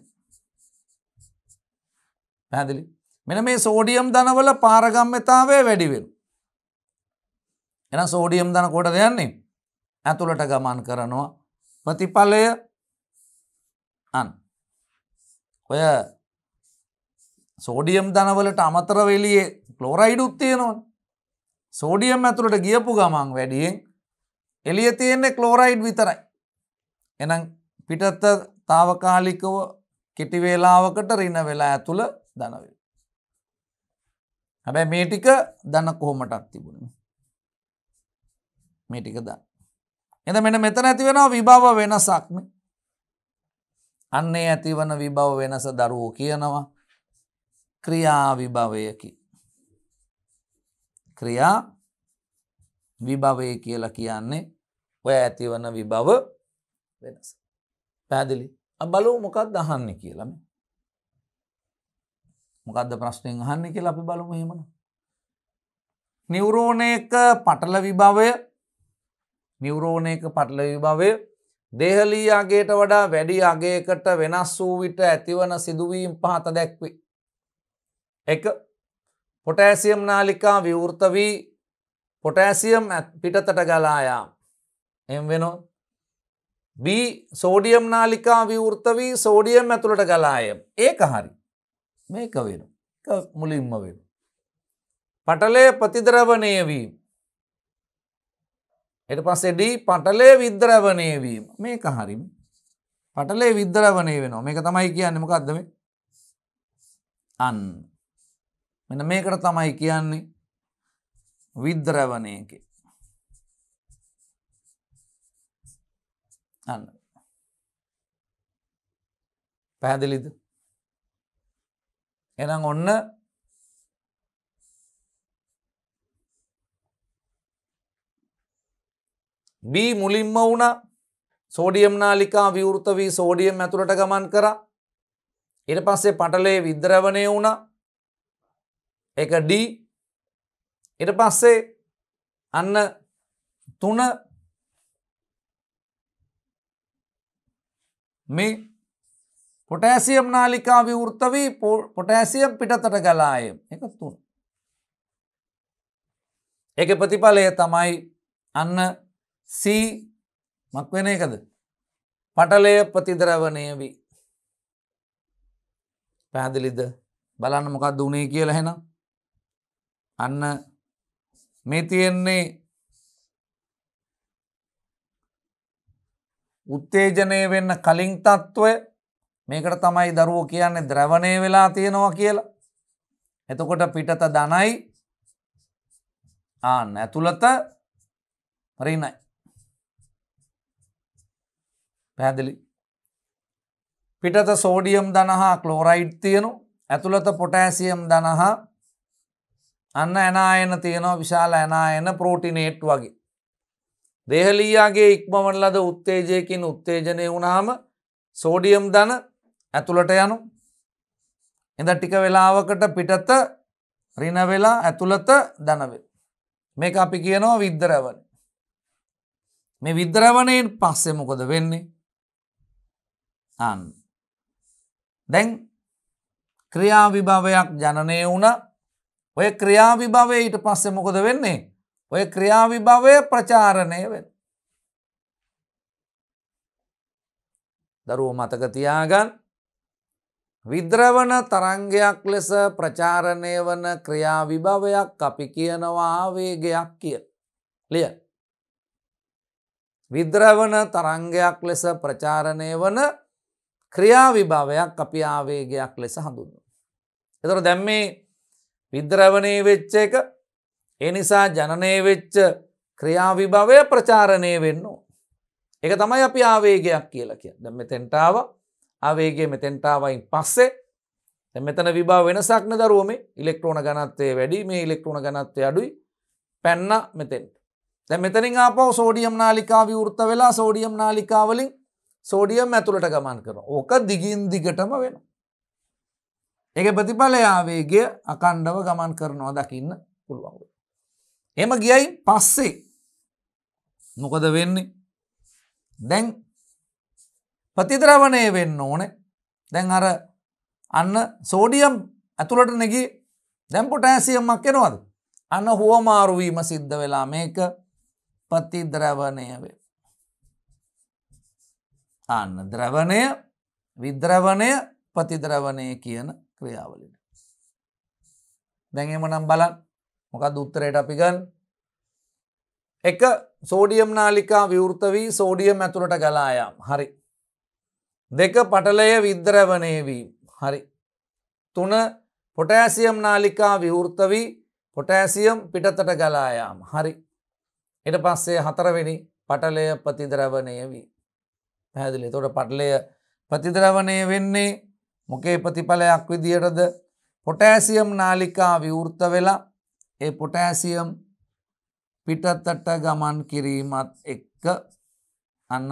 Speaker 1: පැදිලි මෙන මේ සෝඩියම් දනවල පාරගම්මතාවය වැඩිවෙන. එන සෝඩියම් දන කොට දෙයන්නේ ඇතුළට ගමන් කරනවා ප්‍රතිඵලය අන්. ඔය සෝඩියම් දනවලට අමතර වෙලියේ ලෝරයිඩුත් තියෙනවා. සෝඩියම් ඇතුළට ගියපු ගමන් වැඩියෙන් එලිය තියෙන්නේ ක්ලෝරයිඩ් විතරයි. එනම් පිටත తాවකාලිකව කෙටි වේලාවකට රින වෙලා ඇතුළ ධන වෙනවා. හැබැයි මේ ටික ධන කොහොමටක් තිබුණේ? මේ ටික ධන. එතන මෙන්න මෙතන ඇති වෙනවා විභව වෙනසක් නේ. අන්නේ ඇතිවන විභව වෙනස දරුවෝ කියනවා ක්‍රියා විභවයකි. ක්‍රියා විභවය කියලා කියන්නේ ඔය ඇතිවන විභව වෙනස. පැදිලි බලෝ මොකක් දහන්න කියලම මොකක්ද ප්‍රශ්නයෙන් අහන්න කියලා අපි බලමු හෙමන. නිවරෝණයක පටල විභවය නිවරෝණයක පටල විභවය දේහලී අගේට වඩා වැඩි අගේකට වෙනස් වූ විට ඇතිවන සිදුවීම් පහත දැක්වේ. එක පොටෑසියම් නාලිකා විවෘත වී පොටෑසියම් පිටතට ගලායා එම් වෙනෝ B සෝඩියම් නාලිකා විවෘත වී සෝඩියම් ඇතුළට ගලායම් ඒක හරි මේක වෙන මුලින්ම වෙන පටලය ප්‍රතිද්‍රවණය වීම එට පස්සෙඩ පටලේ විද්‍රවණය වීම මේක හරිම පටලේ විද්‍රවණය වෙනවා මේක තමයි කියන්නම කක්දම අන්න මෙන මේකට තමයි කියන්නේ විද්‍රවණයකි අන්න පැහැදිලිද එනම් ඔන්න බී මුලින්ම වුණ සෝඩියම් නාලිකා විවෘත වී සෝඩියම් ඇතුළට ගමන් කර ඉට පස්සේ පටලේ විද්‍රවණය වුණ එක ඩී එට පස්සේ අන්න තුන මේ පොටෑසියම් නාලිකා විවෘත වී පොටෑසියම් පිටතට ගලායම් එක තුන්. එක ප්‍රතිඵලය තමයි අන්න සී මක්වෙන එකද පටලය ප්‍රතිදරවනය වී. පැදිලිද බලන්න මොකක් දුනේ කියලා හෙන අන්න මේ තියෙන්නේ උත්තේජනය වෙන්න කලින් තත්ත්වය මේකට තමයි දරුවෝ කියන්නේ ද්‍රවණය වෙලා තියෙනවා කියලා. එතකොට පිටත දනයි ආන්න ඇතුළත රිනයි. පැහැදිලි. පිටත සෝඩියම් දනහා ක්ලෝරයිඩ් තියෙනු ඇතුළත පොටෑසියම් දනහා අන්න ඇනායන තියෙනවා විශාල ඇනායන පෝටිනේට් වගේ. දෙහලීයාගේ ඉක්මවලද උත්තේජයකින් උත්තේජනය වුණාම සෝඩියම් දන ඇතුළට යනු. එඳ ටික වෙලාවකට පිටත රිනවෙලා ඇතුළත දනවේ. මේක අපි කියනවා විද්දරැවන. මේ විද්‍රවණයෙන් පස්සේ මොකොද වෙන්නේ. අන්. දැන් ක්‍රියා විභාවයක් ජනනය වුණා ඔය ක්‍රියාවිභවය ඊට පස්සෙ මොකොද වෙන්නේ. ඔය ක්‍රියාවිභවය ප්‍රචාරණය වෙන. දරුව මතක තියාගන් විද්‍රවන තරංගයක් ලෙස ප්‍රචාරණය වන ක්‍රියාවිභවයක් අපි කියනවා වේගයක් කිය. ලිය. විද්‍රවන තරංගයක් ලෙස ප්‍රචාරණය වන ක්‍රියාවිභාවයක් අපි ආවේගයක් ලෙස හඳුන්න. එතර දැම්මේ විද්‍රවණය වෙච්ච එක එනිසා ජනනය වෙච්ච ක්‍රියාවිභවය ප්‍රචාරණය වෙන්න. එක තමයි අපි ආවේගයක් කියලා කිය දැම තෙන්ටාව ආවේගේ මෙතෙන්ටාවයින් පස්සේ මෙතන විභා වෙනසක්න දරුවම ඉලෙක්ට්‍රෝන ගනත්වය වැඩි මේ ඉලෙක්ට්‍රෝන ගනත්වය අඩුයි පැන්න මෙතෙන්ට. දැ මෙතනින් ආපව සෝඩියම් නාලිකා විවෘත්ත වෙලා සෝඩියම් නාලිකාවලින් සෝඩියම් ඇතුළට ගමන් කර ඕක දිගින් දිගටම වෙනවා. එක ප්‍රතිඵලයාවේගේ අකණ්ඩව ගමන් කරනවා දකින්න පුළුවන්ග. එම ගියයි පස්සේ මොකද වෙන්නේ දැන් ප්‍රතිද්‍රවණය වෙන්න ඕනේ දැන් අර අන්න සෝඩියම් ඇතුළට නැගී දැම් පොටෑසියම්මක් කෙනවද අන්න හුවමාරුවීම සිද්ධ වෙලා මේක ප්‍රතිද්‍රවණය වේ. අන්න ද්‍රවණය විද්‍රවණය ප්‍රතිද්‍රවණය කියන ක්‍රියාවලින්. දැඟම නම් බලන් මොකක් උත්තරයට අපිගන් එක සෝඩියම් නාලිකා විවෘත වී සෝඩියම් ඇතුළට ගලායාම් හරි. දෙක පටලය විද්‍රවනයවීම් හරි. තුන පොටෑසියම් නාලිකා විවෘත වී පොටෑසියම් පිටතට ගලායාම් හරි. එට පස්සේ හතරවෙනි පටලය ප්‍රතිද්‍රවණය වී. පැදිලි තොට පටලය ප්‍රතිද්‍රවණය වෙන්නේ මොකේ ප්‍රතිඵලයක් විදියටද පොටෑසියම් නාලිකා විවෘත වෙලා ඒ පොටෑසියම් පිටත්තට ගමන් කිරීමත් එක්ක අන්න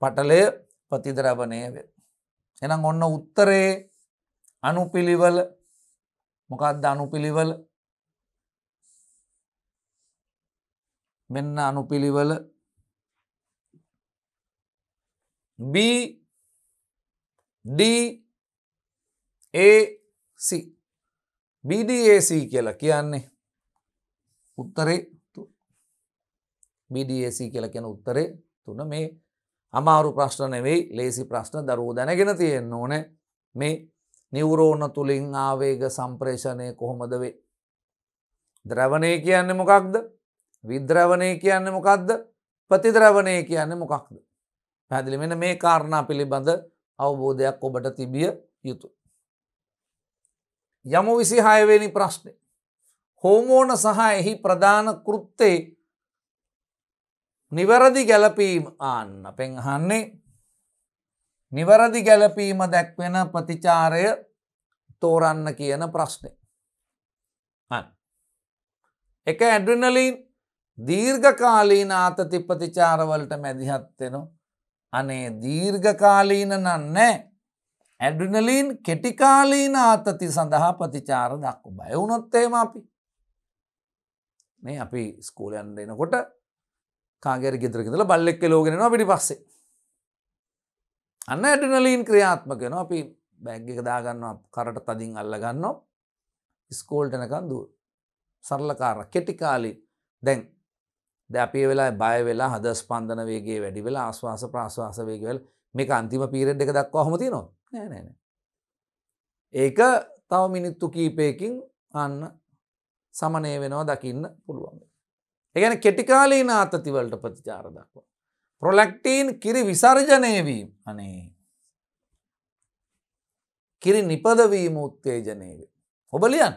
Speaker 1: පටලය ප්‍රතිදරබණය වේ. එනම් ඔන්න උත්තරේ අනුපිළිවල මොකක්ද අනුපිළිවල මෙන්න අනුපිළිවල B D AC BDAC කියලා කියන්නේ උත්තරේ BDAC කියලා කියන උත්තරේ තුන මේ අමාරු ප්‍රශ්න නෙවෙයි ලේසි ප්‍රශ්න දරුවෝ දැනගෙන තියෙන්න ඕනේ මේ නිවුරෝන තුලින් ආවේග සම්ප්‍රේෂණය කොහොමද වේ ද්‍රවණය කියන්නේ මොකක්ද විද්‍රවණය කියන්නේ මොකක්ද ප්‍රතිද්‍රවණය කියන්නේ මොකක්ද පැහැදිලි මෙන්න මේ කාරණා පිළිබඳ අවබෝධයක් ඔබට තිබිය යුතු. යම විසි හයවෙනි ප්‍රශ්නය. හෝමෝන සහ එහි ප්‍රධාන කෘත්තේ නිවැරදි ගැලපීම් ආන්න පෙන්හන්නේ නිවැරදි ගැලපීම දැක්වෙන ප්‍රතිචාරය තෝරන්න කියන ප්‍රශ්නය. එක ඇඩනලින් දීර්ඝකාලීන ආතතිප්‍රතිචාරවලට මැදිහත්වෙනවා අනේ දීර්ඝකාලීන නන්නෑ. ඇඩනලීන් කෙටිකාලීන ආතති සඳහා ප්‍රතිචාර දක්කු බයවුනොත්තේම අපි. මේ අපි ස්කූලයන් දෙනකොට කාගෙර ගෙදරකිදල බල්ලෙක් ලෝගෙනවා පිටි පස්සේ. අන්න ඇඩනලීන් ක්‍රියාත්මකෙන අපි බැග් එක දාගන්නවා කරට තදින් අල්ලගන්න ස්කෝල්ටනකන් දුව සරලකාර කෙටිකාලී දැන් ද අපේ වෙලා බය වෙලා හද ස්පන්දන වේගේ වැඩි වෙලා ආශවාස ප්‍රාශවාස වේගවල් මේ අන්තිම පීරෙන්් එක දක්වා හොමති නවා නෑනෑන. ඒක තව මිනිත්තු කීපයකින් අන්න සමනය වෙනවා දකින්න පුළුවන්. එකන කෙටිකාලීන අතතිවලට ප්‍රතිචාර දක්වා. ප්‍රොලෙක්ටීන් කිරි විසර්ජනයවීම් අනේ. කිරි නිපදවීම උත්තේජනයවේ. ඔබලියන්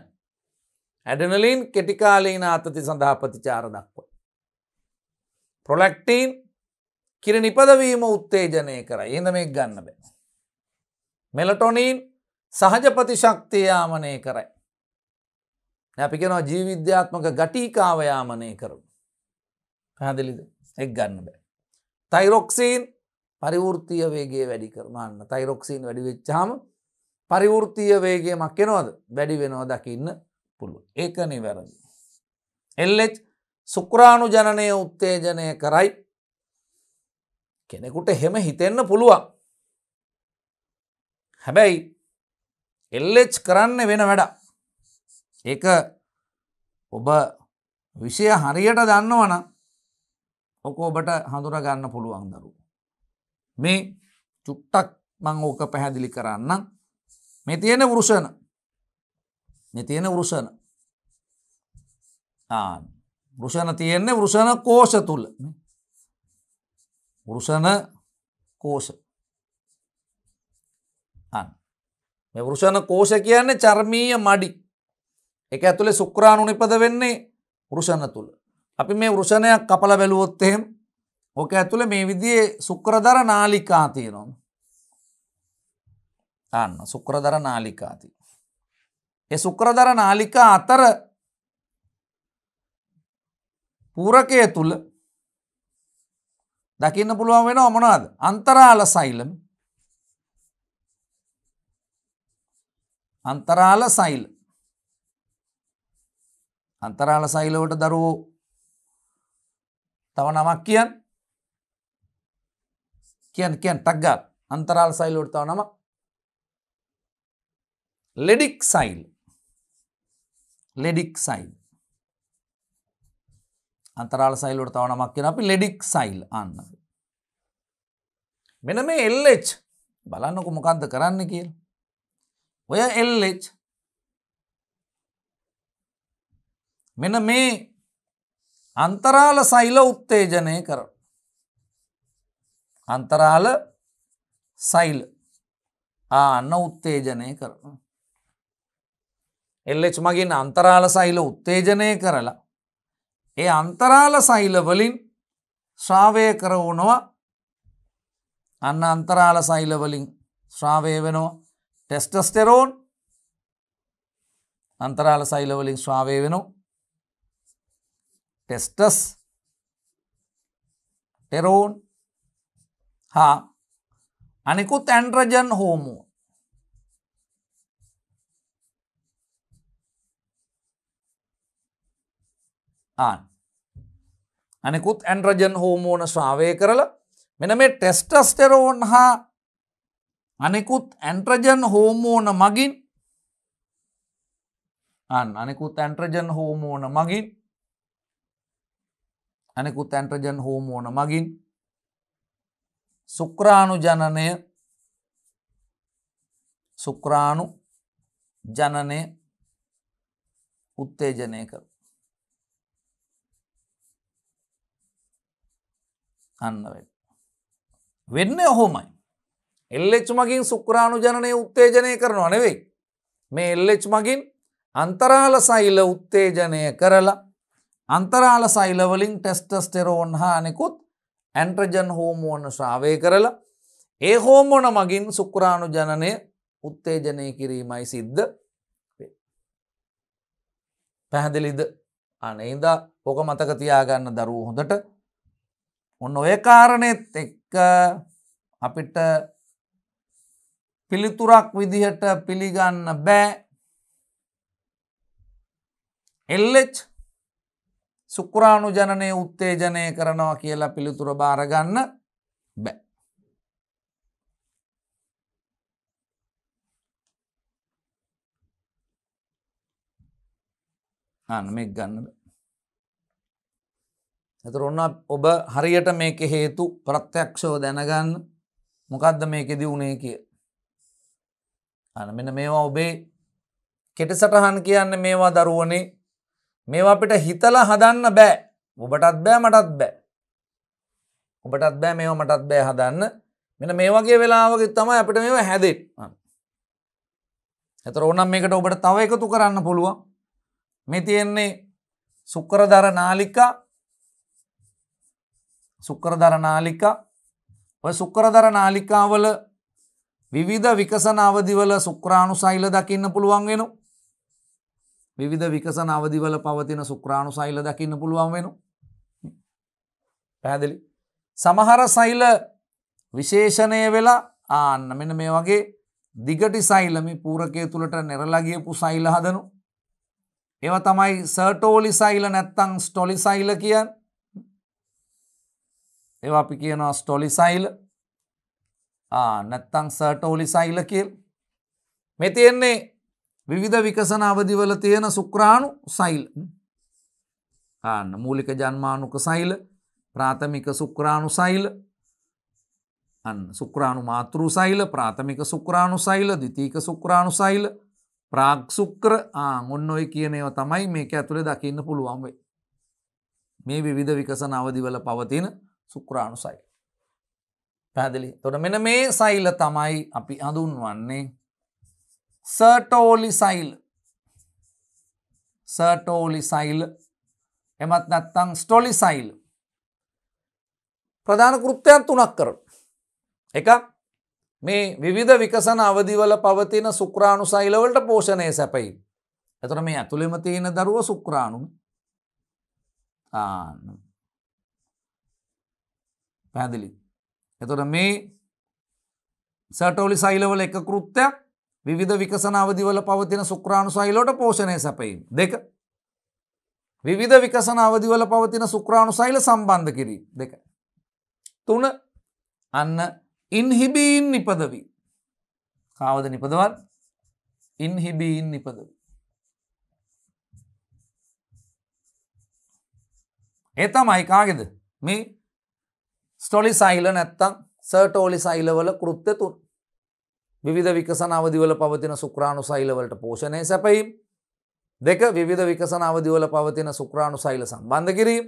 Speaker 1: ඇඩනලින් කෙටිකාලීන අතති සඳහා ප්‍රතිචාර දක්වා. ප්‍රොලෙක්ටීන් කිරි නිපදවීම උත්තේජනය කර එඳ මේ ගන්න බෑ. මෙලටොනීන් සහජ ප්‍රතිශක්තියාමනය කරයි. නැපිකෙනවා ජීවිද්‍යාත්මක ගටීකාවයාමනය කරු. පැදිලිද එක් ගන්න බෑ. තයිරොක්සීන් පරිවෘතිය වේගේ වැඩි කරමන්න තයිරොක්සිීන් වැඩිවෙච්චාම පරිවෘතිය වේගේ මක්කෙනවද වැඩි වෙනෝ දකින්න පුළුව ඒක නිවැරදි. එල්ලෙච් සුක්‍රාණුජනනය උත්තේජනය කරයි කෙනෙකුට හෙම හිතෙන්න පුළුවන්. හැබැයි එල්ලෙච් කරන්න වෙන වැඩ. ඒ ඔබ විෂය හරියට දන්නවන ඔක ඔබට හඳුර ගන්න පුළුවන් දරු. මේ චුට්ටක් මං ඕක පැහැදිලි කරන්න මේ තියෙන වෘෂණ මේ තියෙන වෘෂණ ආන්න වෘෂණ තියෙන්නේ වෘෂණ කෝෂ තුළ වෘෂණ කෝෂ අන් මේ වෘෂණ කෝෂ කියන්නේ චර්මීය මඩි එක ඇතුළේ සුක්‍රාණු නිපද වෙන්නේ වෘෂණ තුළ අපි මේ වෘෂණයක් කපල බැලුවොත් එහෙම ඕක ඇතුළේ මේ විදිහේ සුක්‍රදර නාලිකා තියෙනවා අන්න සුක්‍රදර නාලිකා තියෙනවා ඒ සුක්‍රදර නාලිකා අතර පුරකය තුළ දකින්න පුළුවන් වෙන මොනාද අන්තරාල සයිලම් අන්තරාල සයිල් අන්තරාල සයිලවට දරුවෝ තව නමක් කියන් කියන් කියන් ටක්ගත් අන්තරාල් සයිලෝට තව නම ලෙඩික් සයිල් ලෙඩික් සයිල් අන්තරාල සයිල්ලට තව නමක් කියෙන අපි ලෙඩික් සයිල් අන්න. මෙන මේ එල්ලෙච් බලන්නකු මොකක්ද කරන්න කියල්. ඔය එල්ලෙච් මෙන මේ අන්තරාල සයිල උත්තේජනය කර. අන්තරාල සයිල් ආන්න උත්තේජනය කරන. එල්ලෙච් මගින් අන්තරාල සයිල උත්තේජනය කරලා ඒ අන්තරාල සෛලවලින් ශ්‍රාවය කරවුණවා අන්න අන්තරාල සෛලවලින් ශ්‍රාවය වෙනවා ටෙස්ටස්ටෙරෝන් අන්තරාල සෛලවලින් ශ්‍රාවය වෙනු ටෙස්ටස් ටෙරෝන් හා අනිකුත් ඇන්ට්‍රජන් හෝමුව ආන් අනෙකුත් ඇන්ට්‍රජන් හෝමෝන ශ්‍රාවය කරල මෙන මේ ටෙස්ටස්ටෙරෝන් හා අනෙකුත් ඇන්ට්‍රජන් හෝමෝන මගින් අන් අනෙකුත් ඇන්ට්‍රජන් හෝමෝන මගින් අනෙකුත් ඇන්ට්‍රජන් හෝමෝන මගින් සුක්‍රාණු ජනනය සුක්‍රාණු ජනනය උත්තේජනය කර අන්න වෙන්න ඔහොමයි එල්ලෙච් මගින් සුක්‍රාණුජනය උත්තේජනය කරනවා නෙවෙයි මේ එල්ලෙච් මගින් අන්තරාල සෛල උත්තේජනය කරලා අන්තරාල සෛලවලින් ටෙස්ටස්ටෙරෝන් හා අනෙකුත් ඇන්ට්‍රජන් හෝමෝන ශ්‍රාවය කරලා ඒ හෝමොන මගින් සුක්‍රාණු ජනනය උත්තේජනය කිරීමයි සිද්ධ පැහැදිලිද අනේදා ඕක මතක තියාගන්න දරුව හොඳට ඔන්න ඔය කාරණෙත් එක්ක අපිට පිළිතුරක් විදිහට පිළිගන්න බෑ එල්ලෙච් සුක්‍රාණු ජනනය උත්තේජනය කරනවා කියලා පිළිතුර බාරගන්න බෑ. අන්න මේ ගන්න බෑ. එතර ඔන්න ඔබ හරියට මේක හේතු ප්‍රත්‍යක්ෂව දැනගන්න මොකක්ද මේකෙද වුණේ කිය. අන මෙන මේවා ඔබේ කෙට සටහන් කියන්න මේවා දරුවනේ මේවා අපිට හිතලා හදන්න බෑ ඔබටත් බෑ මටත් බෑ. ඔබටත් බෑ මේවා මටත් බෑ හදන්න මෙන මේ වගේ වෙලාවගේ තමයි අපිට මේවා හැදෙත්. එතර ඕනම් මේකට ඔබට තව එකතු කරන්න පුළුවන් මේ තියෙන්නේ සුක්කරදර නාලිකා සුක්කරදර නාලිකා ඔය සුක්කරදර නාලිකාවල විවිධ විකසන අවදිවල සුක්‍රාණු සෛල දකින්න පුළුවන් වෙන. විවිධ විකසන අවදිවල පවතින සුක්‍රාණු සෛල දකින්න පුළුවන් වෙන. පැහැදිලි. සමහර සෛල විශේෂණය වෙලා ආන්න මෙන මේ වගේ දිගටි සෛලමි පූරකය තුළට නෙරලගියපු සෛල හදනු. ඒව තමයි සර්ටෝලි සෛල නැත්තං ස්ටොලි සෛල කියන් ඒවා අපි කියනවා ස්ටොලිසයිල් නැත්තං සර්ටෝලිසයිල කියල් මෙ තියෙන්නේ විවිධ විකසන අවදිවල තියෙන සුක්‍රාණු සයිල් ආන්න මූලික ජන්මානුක සයිල ප්‍රාථමික සුක්‍රාණු සයිල් අන්න සුක්‍රාණු මාතෘ සයිල ප්‍රාථමික සුක්‍රාණු සයිල දිතීක සුක්‍රාණු සයිල ප්‍රාක්සුක්‍ර ඔන්න ඔය කියනව තමයි මේක ඇතුළේ දකින්න පුළුවන් වේ. මේ විවිධ විකසන අවදිවල පවතින සුක්‍රාණුසයි. පැදිලි තොට මෙන මේ සයිල තමයි අපි හඳුන්වන්නේ සර්ටෝලි සයිල් සර්ටෝලි සයිල් එමත් නැත්තං ස්ටොලි සයිල් ප්‍රධාන කෘප්තයන් තුනක් කර එක මේ විවිධ විකසන අවදිවල පවතින සුක්‍රාණු සයිලවලට පෝෂණය සැපයි එතර මේ ඇතුළෙම තියෙන දරුව සුක්‍රාණු ආන්න පැදිලි. එතොට මේ සටෝලි සයිලවල එක කෘත්තයක් විධ විකසනාවදිවල පවතින සුක්‍රාණු සයිලෝට පෝෂණය සැපයිම් දෙක. විධ විකසනාවදිවල පවතින සුක්‍රාණු සයිල සම්බන්ධ කිරී දෙක. තුන අන්න ඉන්හිබීන් නිපදවී. කාවද නිපදවත් ඉන්හිබීන් නිපදවී. ඒ තමයි කාගෙද මේ ස්ටොලි සයිල නැත්තං සර්ටෝලි සයිලවල කෘත්්‍ය තුන්. විධ විකසන අවදිවල පවතින සුක්‍රාණු සයිලවලට පෝෂණය සැපයිම් දෙක විධ විකසන අවදිවල පවතින සුක්‍රාණු සයිල සම්බන්ධ කිරීම්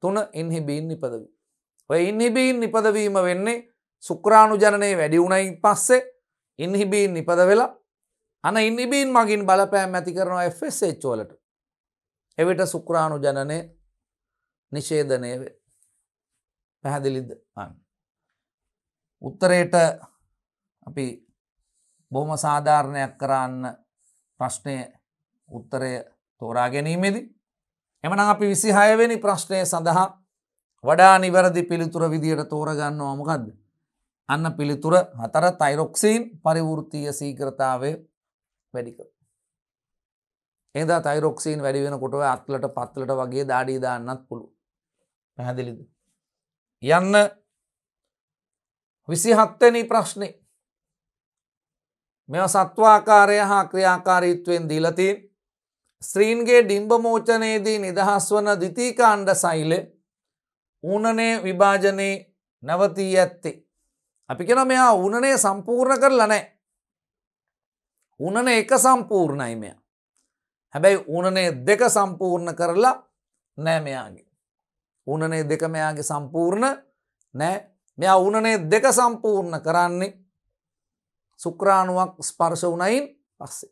Speaker 1: තුන ඉන්හිබීන් නිපදවී. ඔය ඉන්හිබීන් නිපදවීම වෙන්නේ සුක්‍රාණු ජනය වැඩිවුණයි පස්සේ ඉන්හිබීන් නිපද වෙලා අන ඉන්නිබීන් මගින් බලපෑම් ඇති කරනවා Fස්චෝලට එවිට සුක්‍රාණු ජනනය නිශේධනය වේ. පැහැදිලිද උත්තරයට අපි බොහොම සාධාරණයක් කරන්න ප්‍රශ්නය උත්තරය තෝරා ගැනීමේදී. එමන අපි විසිහයවෙනි ප්‍රශ්නය සඳහා වඩා නිවැරදි පිළිතුර විදියට තෝරගන්න ඕමකක්ද. අන්න පිළිතුර හතර තයිරොක්සීන් පරිවෘතිය සීකරතාවය වැඩික. එදා තයිරොක්සීන් වැඩිවෙන කොටව අත්ලට පත්ලට වගේ දාඩී දාන්නත් පුළු පැහැදිලිද. යන්න විසිහත්වනි ප්‍රශ්නය මෙ සත්වාකාරය හා ක්‍රියාකාරීත්වයෙන් දීලති ස්ත්‍රීන්ගේ ඩිම්බමෝචනයේදී නිදහස් වන දිතිකාණ්ඩ සෛල ඌනනේ විභාජනය නැවතී ඇත්තේ. අපි කෙන මෙයා ඌනනේ සම්පූර්ණ කරලනෑ. උනන එක සම්පූර්ණයි මෙයා. හැබැයි උනනේ දෙක සම්පූර්ණ කරලා නෑමයාගේ. උනනේ දෙක මෙයාගේ සම්පූර්ණ නෑ මෙයා උනනේ දෙක සම්පූර්ණ කරන්නේ සුක්‍රාණුවක් ස්පර්ශ වනයින් පස්සේ.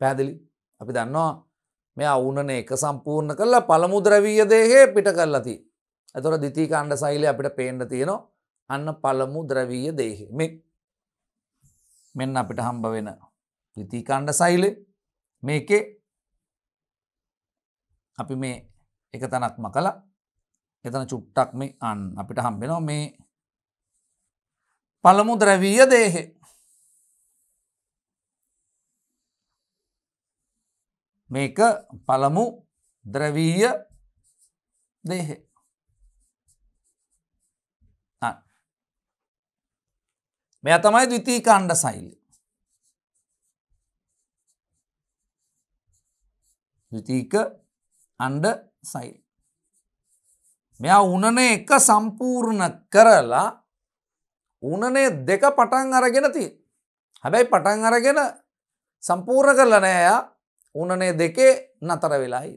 Speaker 1: පැදිලි අපි දන්නවා මෙයා උනනේ එක සම්පූර්ණ කරලා පළමුද්‍රවීය දේහේ පිට කරලති. ඇතොර දිතිී කණ්ඩ සෛලය අපිට පේන්න තියෙනවා අන්න පළමු ද්‍රවීය දේහෙ මෙ මෙන්න අපිට හම්බ වෙන දිතිී කණ්ඩ සෛලේ මේකේ අපි මේ එක තැනක්ම කලා එතන චුට්ටක් මේ අන් අපිට හම්බෙනවා මේ පළමු ද්‍රැවීය දේහෙ මේක පළමු ද්‍රවීය දේහෙ මෙය තමයි දවිතී කණ්ඩ සෛලි දවිතීක අන්ඩ සයිල්. මෙයා උනනේ එක සම්පූර්ණ කරලා උනනේ දෙක පටන් අරගෙන ති. හැබැයි පටන් අරගෙන සම්පූර්ණ කරලනෑයා උනනේ දෙකේ නතර වෙලායි.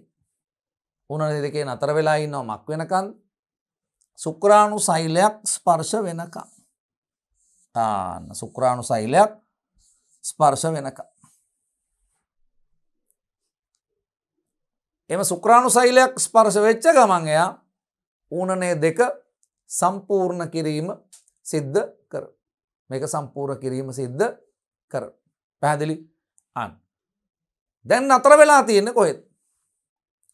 Speaker 1: උනනේ දෙකේ නතර වෙලායි නො මක් වෙනකන් සුක්‍රාණු සෛලයක් ස්පර්ශ වෙනකම්. ආන්න සුක්‍රාණු සෛලයක් ස්පර්ශ වෙනකම්. එම සුක්‍රාණු සෛලයක් ස්පර්ශ වෙච්ච ගමන් එයා ඌනනේ දෙක සම්පූර්ණ කිරීම සිද්ධ කර. මේක සම්පූර්ණ කිරීම සිද්ධ කර. පැහැදිලි අන්. දැන් අතර වෙලා තියෙන කොහෙත්.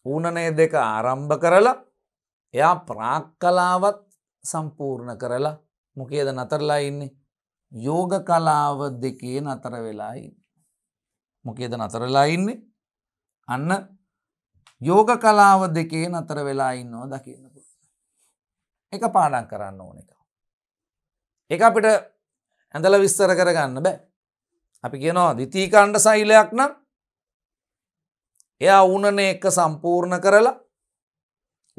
Speaker 1: ඌනනේ දෙක ආරම්භ කරලා එයා ප්‍රාක්කලාවත් සම්පූර්ණ කරලා මොකේද නතරලා ඉන්නේ යෝග කලාව දෙකේ නතර වෙලා ඉන්න. මොකේද නතරලා ඉන්නේ අන්න යෝග කලාව දෙකේ නතර වෙලා ඉන්නවා දකින්න පුළුවන්. එක පාඩම් කරන්න ඕන එක. ඒක අපිට ඇඳල විස්තර කරගන්න බෑ. අපි කියනවා ද්විතීකණ්ඩ සෛලයක් නම් එයා ඌනනේ එක සම්පූර්ණ කරලා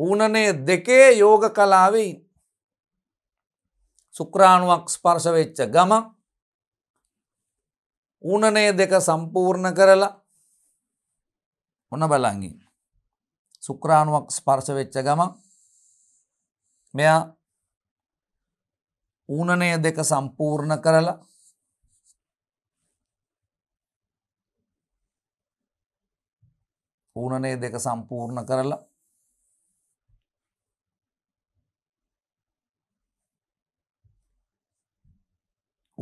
Speaker 1: ඌනනේ දෙකේ යෝග කලාවේ සුක්‍රාණුවක් ස්පර්ශ වෙච්ච ගම ඌනනේ දෙක සම්පූර්ණ කරලා ඔන්න බලන් ඉන්න. සුක්‍රාණුවක් ස්පර්ශ වෙච්ච ගමන් මෙයා ඌනනය දෙක සම්පූර්ණ කරලා ඌනනය දෙක සම්පූර්ණ කරලා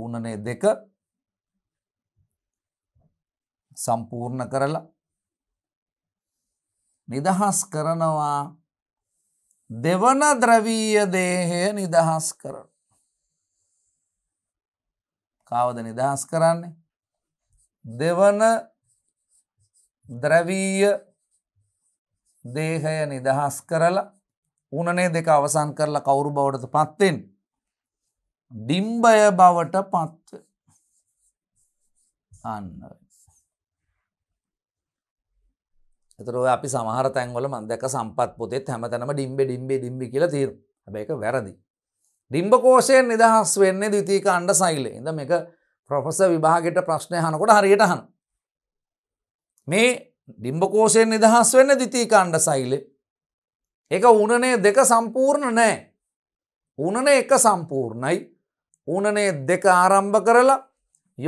Speaker 1: ඌනනය දෙක සම්පූර්ණ කරලා නිදහස් කරනවා දෙවන ද්‍රවීය දේහය නිදහස් කරන. කාවද නිදහස් කරන්නේ. දෙවන ද්‍රවීය දේහය නිදහස් කරලා උනනේ දෙක අවසන් කරලා කවුරු බවටද පත්තෙන්. ඩිම්බය බවට පත්ව අන්නයි. එතර ඔය අපි සමහර තැන්වල මන්දක සම්පත් පොතෙත් හැමතැනම ඩිම්බෙ ඩිම්බේ ඩිම්බි කියල තීර හැබැක වැරදි. ඩිම්බකෝෂයෙන් නිදහස් වෙන්නේ දවිතීක අන්ඩ සයිල්ලේ ඉඳ මේක ප්‍රොෆෙස විභාගෙට ප්‍රශ්නය හනකොට හරියට හන්. මේ ඩිම්බකෝෂයෙන් නිදහස් වෙන්න දිතීක අන්ඩ සයිල. එක උනනේ දෙක සම්පූර්ණ නෑ. උනන එක සම්පූර්ණයි උනනේ දෙක ආරම්භ කරලා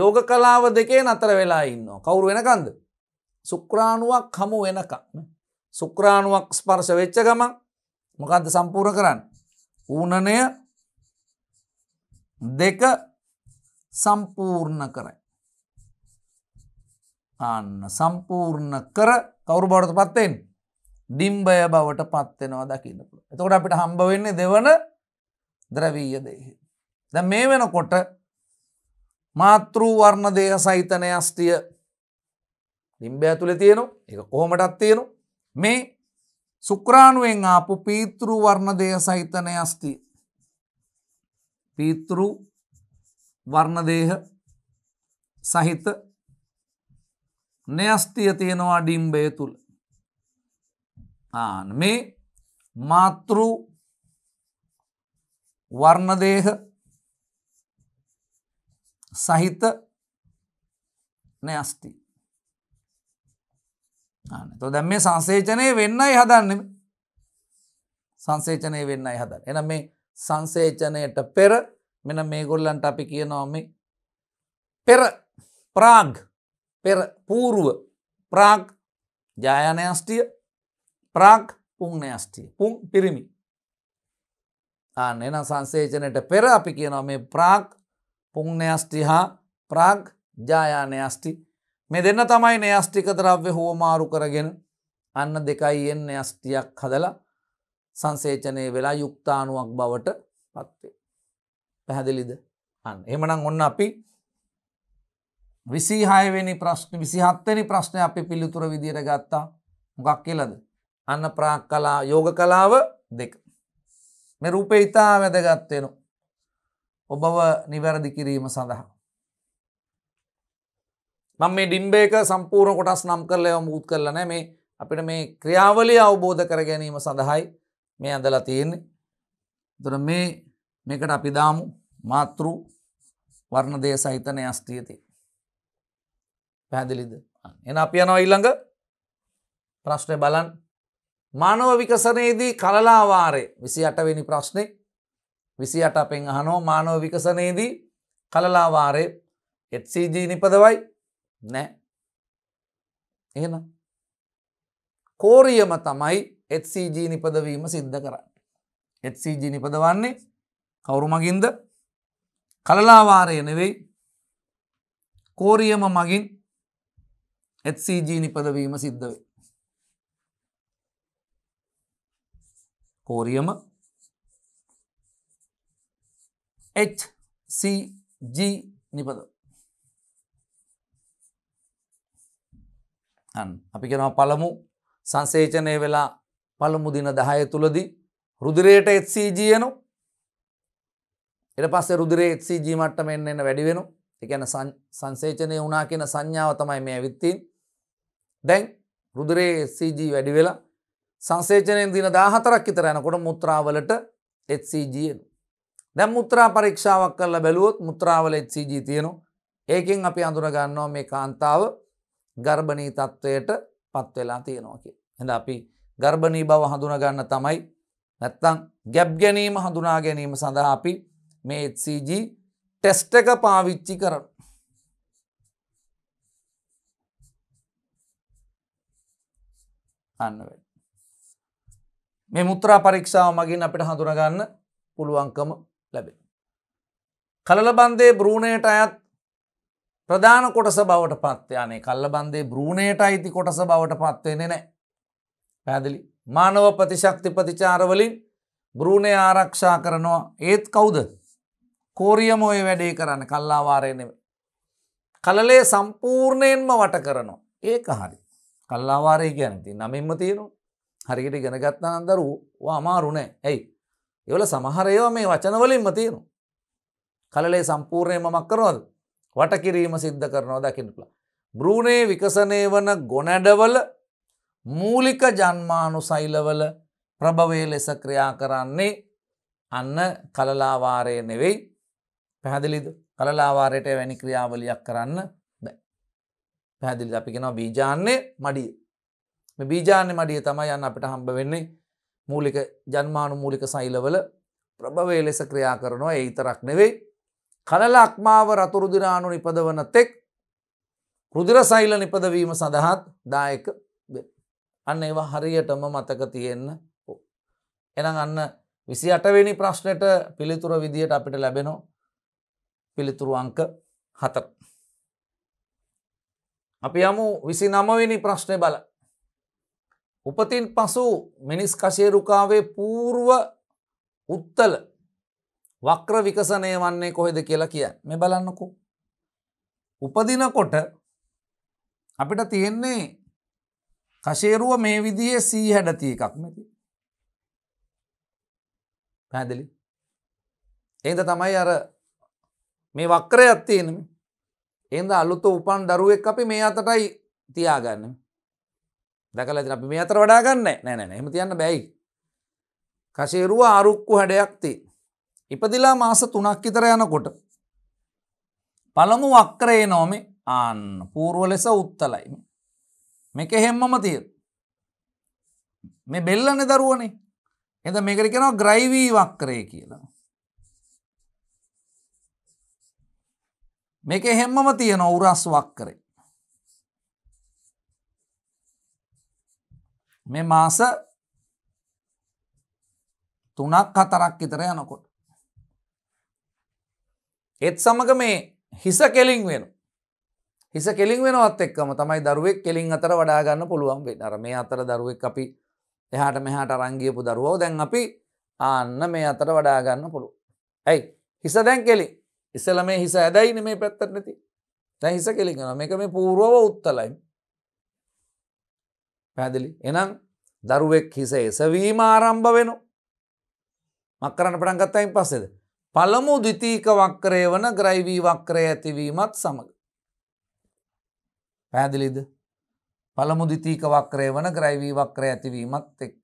Speaker 1: යෝග කලාව දෙකේ නතර වෙලා ඉන්න කවුරු වෙනකන්ද. සුක්‍රාණුවක් හමු වෙනකම් සුක්‍රාණුවක් ස්පර්ශ වෙච්ච ගම මොකක්ද සම්පූර්ණ කරන්න ඌනනය දෙක සම්පූර්ණ කරයි අන්න සම්පූර්ණ කර කවුරු බවට පත්තෙන් ඩිම්බය බවට පත්වෙනවා දකින්නපුළ එතකොට අපිට හම්බ වෙන්නේ දෙවන ද්‍රවීය දේහි ද මේ වෙනකොට මාතෘ වර්ණ දේහ සහිතනයස්ටිය ලිම්බය ඇතුළ තියෙනවා එක කොහොමටත් තියෙනවා මේ සුක්‍රාණුවෙන් ආපු පීතෘ වර්ණදය සහිතනය අස්ති පීතෘ වර්ණදේහ සහිත නයස්තිය තියෙනවා ඩිම්බය තුළ ආන මේ මාතෘ වර්ණදේහ සහිත නයස්තිී තො දැම් මේ සංසේචනය වෙන්නයි හදන්න සංසේචනය වෙන්නයි හද එන මේ සංසේචනයට පෙර මෙන මේ ගොල්ලන්ට අපි කියනවාම පෙර ප්‍රාග් පෙර පූරුව ප්‍රාග් ජායනයෂ්ටිය ප්‍රාග් පුංනයෂ්ටිය පුං පිරිමි ආන්න එන සංසේචනයට පෙර අපි කියනවා මේ ප්‍රාග් පුංනයෂ්ටි හා ප්‍රාග් ජායානයෂ්ටි මේ දෙන්න තමයි නයස්ටික ද්‍රව්‍ය හෝමාරු කරගෙන අන්න දෙකයියෙන් නයස්ටියක් හදලා සංසේචනය වෙලා යුක්තානුවක් බවට පත්වේ. පැහැදිලිද අන්න එමනම් ඔන්න අපි විසිහයවෙනි ප්‍රශ්න විසිහත්වනි ප්‍රශ්නය අපි පිළිතුර විදිර ගත්තා මොකක් කියලද. අන්න ප්‍රාක් කලා යෝග කලාව දෙක. මේ රූපේ ඉතා වැදගත්වෙන. ඔබව නිවැරදි කිරීම සඳහා. මං මේ ඩිම්බේක සම්පූර්ණ කොටස් නම් කරලව මුූත් කරලන මේ අපිට මේ ක්‍රියාවලිය අවබෝධ කර ගැනීම සඳහායි මේ ඇඳලා තියෙන්නේ. දුර මේ මේකට අපිදාමු මාතෘ වර්ණදය සහිතනය අස්තියති. පැහැදිලිද එන අප යනව ඊළඟ ප්‍රශ්නය බලන් මානව විකසනයේදී කලලාවාරය විසි අටවෙනි ප්‍රශ්නය විසි අට අපෙන් අහනෝ මානව විකසනයේදී කලලාවාරය එත්CG නිපදවයි නෑ. එහෙනම් කෝරියම තමයි HCG නිපදවීම සිද්ධ කරන්න. HCG නිපදවන්නේ කවුරු මගින්ද කලලාවාරය නෙවෙයි කෝරියම මගින් HCG නිපදවීම සිද්ධ වේ. කෝරියම HCG නිපදව අන්න අපි කෙනවා පළමු සංසේචනය වෙලා පළමු දින දහය තුළදී රුදිරයට එත්සීජයනු එට පස්ස රුදිරේ එත්සීජී මට්ටම එන්න එන්න වැඩි වෙනු එකන සංසේචනය වනා කියෙන සංඥාව තමයි මේ ඇවිත්තින් දැන් රුදරේ එත්සීජී වැඩි වෙලා සංසේචනයෙන් දින දාහතරක් ඉතර යනකොට මුත්‍රාවලට එත්සීජයනු දැ මුත්‍රා පරීක්ෂාවක් කරලා බැලුවොත් මුත්‍රාවල එත්සීජී තියෙනු ඒකින් අපි අඳුරගන්නවා මේ කාන්තාව ගර්භණී තත්ත්වයට පත් වෙලා තියෙනවා කිය. ඇඳ අපි ගර්භණී බව හඳුනගන්න තමයි නැත්තං ගැබ් ගැනීම හඳුනා ගැනීම සඳහා අපි මේ HCG ටෙස්ට එක පාවිච්චි කරන. අන්න වැඩ. මේ මුත්‍රා පරීක්ෂාව මගින් අපිට හඳුනගන්න පුළුවන්කම ලැබේ. කලබන්දේ බ්‍රූණයට අයත් ප්‍රධාන කොටස බවට පත්වයනේ කල්ල බන්දේ බ්‍රූණයට අයිති කොටස බවට පත්වෙන්නේ නෑ. පැදිලි මානව ප්‍රතිශක්ති ප්‍රතිචාරවලින් බ්‍රූණය ආරක්ෂා කරනවා ඒත් කවුද කෝරියම ඔය වැඩේ කරන්න කල්ලාවාරයනෙම. කලලේ සම්පූර්ණයෙන්ම වට කරනවා ඒක හරි කල්ලාවාරය ගැනති නමින්ම තීරු හරිකට ගෙනගත්තා අන්දරුවා අමාරුණෑ ඇයි එවල සමහරයව මේ වචනවලින්ම තීරු කලලේ සම්පූර්ණයම මක්කරවද වටකිරීම සිද්ධ කරනවා දකිින්ටලා. බ්‍රූණේ විකසනය වන ගොනැඩවල මූලික ජන්මානු සෛලවල ප්‍රභවේ ලෙස ක්‍රියා කරන්නේ අන්න කලලාවාරය නෙවෙයි පැහැදිලිද කලලාවාරයට වැනි ක්‍රියාවලියක් කරන්න බෑ. පැහැදිලි අපිගෙන බීජාන්නේ මඩිය. බීජාන්‍ය මඩිය තමයි යන්න අපිට හම්බ වෙන්නේ මූලික ජන්මානු මූලික සෛලවල ප්‍රභවේ ලෙස ක්‍රියා කරනවා ඒ තරක් නෙවෙයි කලලක්මාව රතුරුදිරාණු නිපදවන තෙක් රුදිරසෛල නිපදවීම සඳහාත් දායක අන්න ඒවා හරියටම මතක තියෙන්න එනම් අන්න විසි අටවෙනි ප්‍රශ්නයට පිළිතුර විදියට අපිට ලැබෙනෝ පිළිතුරු අංක හත. අපි යමු විසි නමවෙනි ප්‍රශ්නය බල. උපතින් පසු මිනිස් කශේරුකාවේ පූර්ව උත්තල වක්‍ර විකසනය වන්නේ කොහෙද කියලා කිය මේ බලන්නකු. උපදිනකොට අපිට තියෙන්නේ කශේරුව මේ විදියේ සී හැඩති එකක් මෙති. පැදිලි එද තමයි අර මේ වක්‍රය අත්තියනම එද අලුත්ත උපන් දරුවෙක් අපි මේ අතටයි තියාගන්න දැකල ඇති අපි මේ අතර වඩාගන්න නෑනෑ එම තියන්න බැයි කශේරුව අරුක්කු හැඩයක් තිී ඉපදිලා මාස තුනක් විතර යනකොට. පළමු වක්‍රේ නෝමි ආන්න පූර්ුව ලෙස උත්තලයි. මෙක හෙම්මම තිය. මේ බෙල්ලන දරුවනේ එද මෙකරිකෙනවා ග්‍රයිවී වක්කරය කියලා. මේක හෙම්මම තියෙන උරස් වක්කරේ. මේ මාස තුනක් හතරක් විතර යනකොට. ඒත් සමඟ මේ හිස කෙලින් වෙන. හිස කෙලින් වෙනවත් එක්කම තමයි දරුවෙක් කෙලින් අතර වඩාගන්න පුළුවන් වේ අර මේ අතර දරුවෙක් අපි එහාට මෙහාට රංගියපු දරුවෝ දැන් අපි ආන්න මේ අතර වඩාගන්න පුළුව. ඇයි හිස දැන් කෙලි ඉස්සල මේ හිස ඇදයින මේ පැත්තර නැති දැ හිස කෙලිගෙන මේක මේ පූරුවව උත්තලයි. පැදිලි එනම් දරුවෙක් හිස එසවීම ආරම්භ වෙන මක්කරන්න පටන්ගත්තයින් පස්සෙද පළමු ද්විතීක වක්‍රය වන ග්‍රයිවී වක්‍රය ඇතිවීමත් සමඟ. පැදිලිද පළමු දිතීක වක්‍රය වන ග්‍රයිවී වක්‍රය ඇතිවීමත් එක්.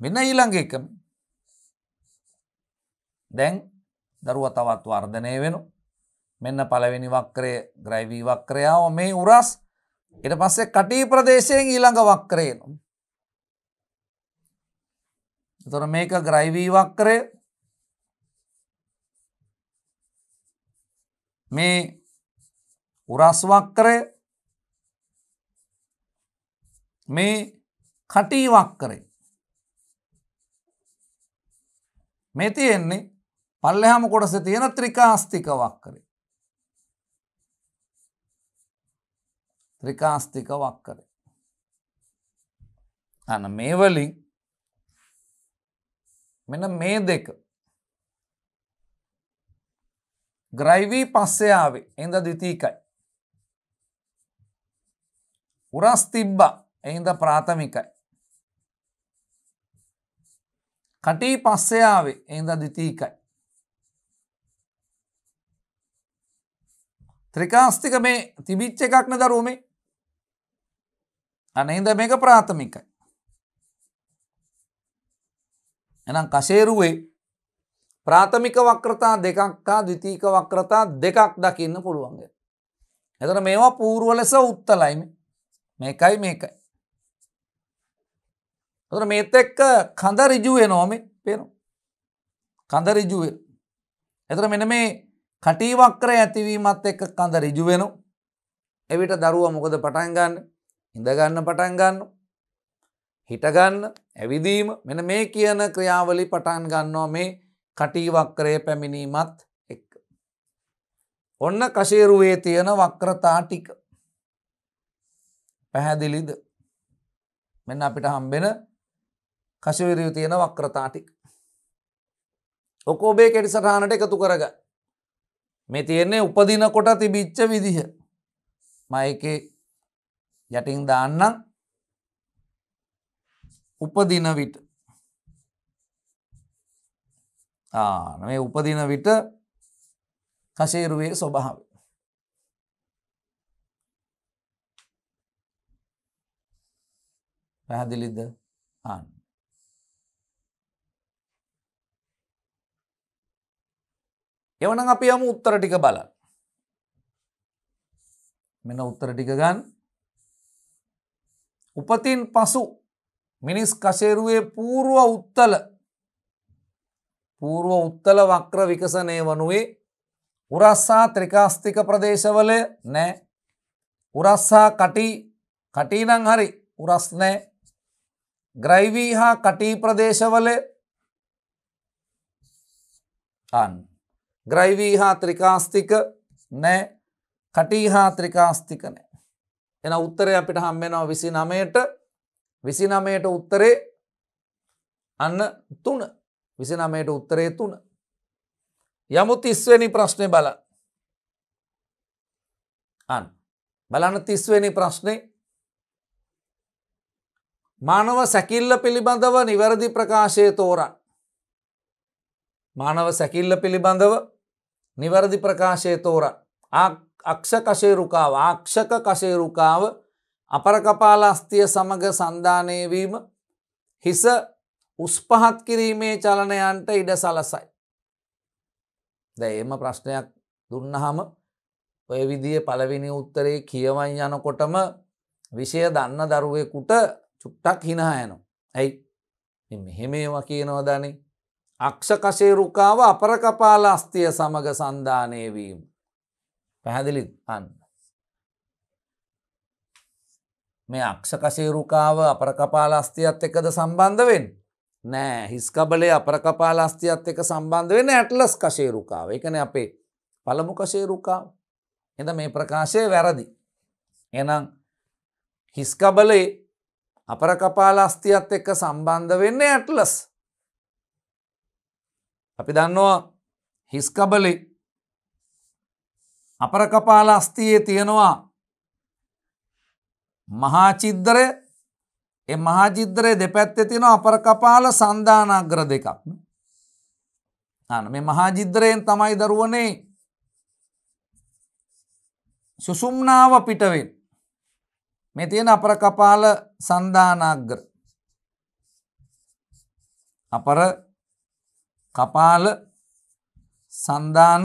Speaker 1: මෙන්න ඊළඟ එකම දැන් දරුව තවත් වර්ධනය වෙනු මෙන්න පළවෙනි වක්‍රය ග්‍රයිවී වක්‍රයාව මේ උරස් එට පස්සේ කටී ප්‍රදේශයෙන් ඊළඟ වක්‍රයනු. තොර මේක ග්‍රයිවී වක්‍රය මේ උරස්වක්කරය මේ කටීවක්කරේ මේ තියෙන්නේ පල්ලෙහම කොටස තියෙන ත්‍රිකාස්තික වක්කරේ ත්‍රිකාස්තික වක්කරේ අන මේවලින් මෙන මේ දෙක ග්‍රයිවී පස්සේ ආවේ එඳ දෙතීකයි. උරස් තිබ්බ එහින්ද ප්‍රාථමිකයි. කටී පස්සේ ආවේ එහින්ද දෙතීකයි. ත්‍රිකාස්තික මේ තිබිච්ච එකක්න දරුවමේ අනහිද මේක ප්‍රාථමිකයි. එනම් කශේරුවේ ප්‍රාථමික වක්‍රතා දෙකක් හා ද්විතීක වක්‍රතා දෙකක් දකින්න පුළුවන්ග. එතන මේවා පූර්ුව ලෙස උත්තලයිම මේකයි මේකයි. තර මේත එක්ක කඳ රිජුවේ නෝමේ පේනු. කඳ රිජුවේ. එතර මෙන මේ කටීවක්කර ඇතිවීමත් එක්ක කඳ රිජුවෙනු එවිට දරුව මොකද පටන්ගන්න හිඳගන්න පටන්ගන්න හිටගන්න ඇවිදීම මෙන මේ කියන ක්‍රියාවලි පටන් ගන්නවා මේ කටී වක්‍රය පැමිණීමත් එක්. ඔන්න කශේරුවේ තියෙන වක්‍රතා ටික පැහැදිලිද මෙන්න අපිට හම්බෙන කශවිරයු තියෙන වක්‍රතා ටික. ඔකෝබේ කෙටි සටහනට එකතු කරග. මේ තියෙන්නේ උපදින කොට තිබිච්ච විදිහ. මයක යටින් දාන්නම් උපදින විට මේ උපදින විට කශේරුවේ ස්වභාව. පැහැදිලිද ආන්න. එවනම් අපි යමු උත්තර ටික බලන්න. මෙන්න උත්තර ටික ගන්න. උපතින් පසු මිනිස් කශේරුවේ පූර්ව උත්තල පූර්ව උත්තල වක්‍ර විකසනය වනුවේ උරස්සා ත්‍රිකාස්තික ප්‍රදේශවල නෑ උරස්සා කටි කටීනං හරි උරස් නෑ ග්‍රයිවී හා කටී ප්‍රදේශවල අන් ග්‍රයිවී හා ත්‍රිකාස්තික නෑ කටී හා ත්‍රිකාස්තික නෑ එන උත්තරය අපිට හම්බෙනවා විසි නමයට විසි නමයට උත්තරේ අන්න තුන විසිනමයට උත්තරේ තුන. යමු තිස්වනි ප්‍රශ්නය බල අන් බලන තිස්වනි ප්‍රශ්නය මානව සැකිල්ල පිළිබඳව නිවැරදි ප්‍රකාශය තෝරන් මානව සැකිල්ල පිළිබඳව නිවැරදි ප්‍රකාශය තෝරන් අක්ෂ කශේරුකාව ආක්ෂක කශේරුකාව අපරකපාල අස්තිය සමඟ සන්ධානයවීම හිස උස්පහත් කිරීමේ චලනයන්ට ඉඩ සලසයි. දැ එම ප්‍රශ්නයක් දුන්නහම ඔය විදිිය පළවිනි උත්තරේ කියවන් යනකොටම විෂය දන්න දරුවෙකුට චුට්ටක් හිනා යනවා. ඇයි මෙහෙමේවා කියනවදනේ අක්ෂකශේරුකාව අපරකපාල අස්තිය සමඟ සන්ධානයවීම. පැහැදිලි අන්න. මේ අක්ෂකශේරුකාව අපරකපාල අස්තියත් එකද සම්බන්ධ වෙන්. නෑ හිස්කබලේ අපරකපාලස්තියත් එක සම්බන්ධ වෙන ඇටලස් කශේරුකාව එකන අපේ පළමු කශේරුකාව එඳ මේ ප්‍රකාශය වැරදි. එනම් හිස්කබලේ අපරකපාලස්තියත් එක්ක සම්බන්ධ වෙන්න ඇටලස්. අපි දන්නවා හිස්කබලි අපරකපාල අස්තියේ තියෙනවා මහාචිද්දරය එ මහාජිද්‍රය දෙපැත්තේ තියෙන අපර කපාල සන්ධානාග්‍ර දෙකක්. අන මේ මහාජිද්‍රයෙන් තමයි දරුවනේ සුසුම්නාව පිටවෙන් මේ තියෙන අපර කපාල සන්ධානාග්‍ර අපර කපාල සන්ධාන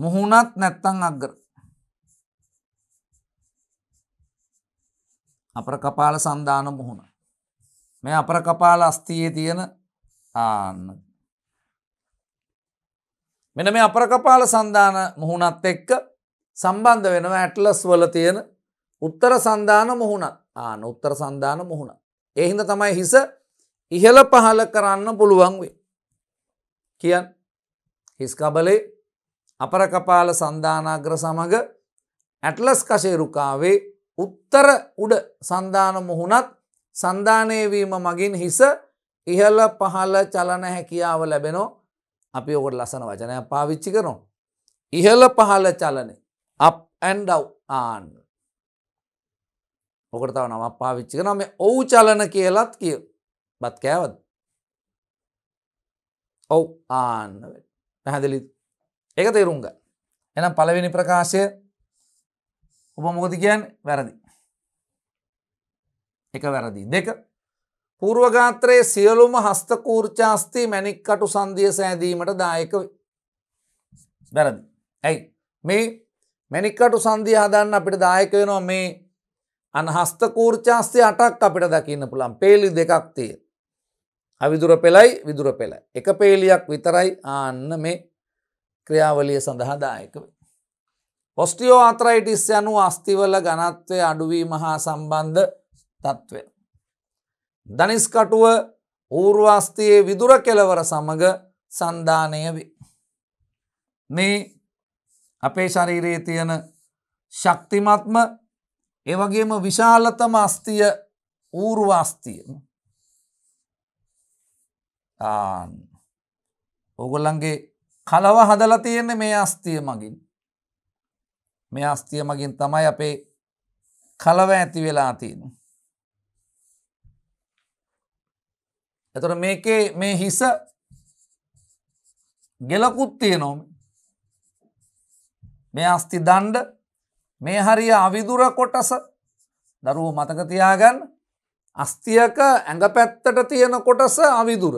Speaker 1: මුහුණත් නැත්තං අග්‍ර අපරකපාල සන්ධාන මුහුණ. මේ අපරකපාල අස්තියේ තියෙන ආන්න. මෙන මේ අපරකපාල සන්ධාන මුහුණත් එක්ක සම්බන්ධ වෙනව ඇටලස් වල තියෙන උත්තර සන්ධාන මුහුණත් ආන උත්තර සන්ධාන මුහුණ. එහින්ද තමයි හිස ඉහළ පහළ කරන්න පුළුවන් වේ. කියන් හිස්කබලේ අපරකපාල සන්ධානාග්‍ර සමඟ ඇටලස් කශේරුකාවේ උත්තර උඩ සන්ධාන මුහුණත් සන්ධානයවීම මගින් හිස ඉහල පහල චලන හැකියාව ලැබෙනෝ අපි ඔකොට ලසන වචනයක් පාවිච්චි කරනවා. ඉහල පහල චලන අප් ඇන්ඩව් ආන් ඔකට තව නමක් පාවිච්චි කන මේ ඔවු චලන කියලත් කිය බත් කෑවද ඔව් ආන්න පැහැදිලි එක තේරුන්ග එනම් පළවෙනි ප්‍රකාශය උපමෝති කියන් වැරදි. එක වැරදි. දෙක පූර්වගාත්‍රයේ සියලුම හස්තකූර්චාස්ති මැනික්කටු සන්දිය සෑදීමට දායක වැරදි. ඇයි මේ මැනික්කටු සන්දිය හදන්න අපිට දායක වෙනවා මේ අන හස්තකූර්චාස්ති අටක් අපිට දකින්න පුළන් පේලි දෙකක් තිය. අවිදුර පෙළයි විදුර පෙළ. එක පේලියක් විතරයි ආන්න මේ ක්‍රියාවලිය සඳහා දායක වේ. ඔස්ටියෝ අත්‍රයිටිස් යනු අස්තිවල ගනත්වය අඩුවීම හා සම්බන්ධ තත්ත්වය. දනිස්කටුව ඌර්වාස්තියේ විදුර කෙලවර සමඟ සන්ධානය වේ. මේ අපේ ශරීරයේ තියෙන ශක්තිමත්ම ඒවගේම විශාලතම අස්තිය ඌර්වාස්තිය. ඕගොල්ලන්ගේ කලව හදලා තියෙන්නේ මේ අස්තිය මගින්. මේ අස්තිය මගින් තමයි අපේ කලව ඇති වෙලා තියෙන. එතට මේකේ මේ හිස ගෙලකුත් තියනොම මේ අස්ති දණ්ඩ මේ හරිය අවිදුර කොටස දරුව මතකතියාගන්න අස්තියක ඇඟ පැත්තට තියෙන කොටස අවිදුර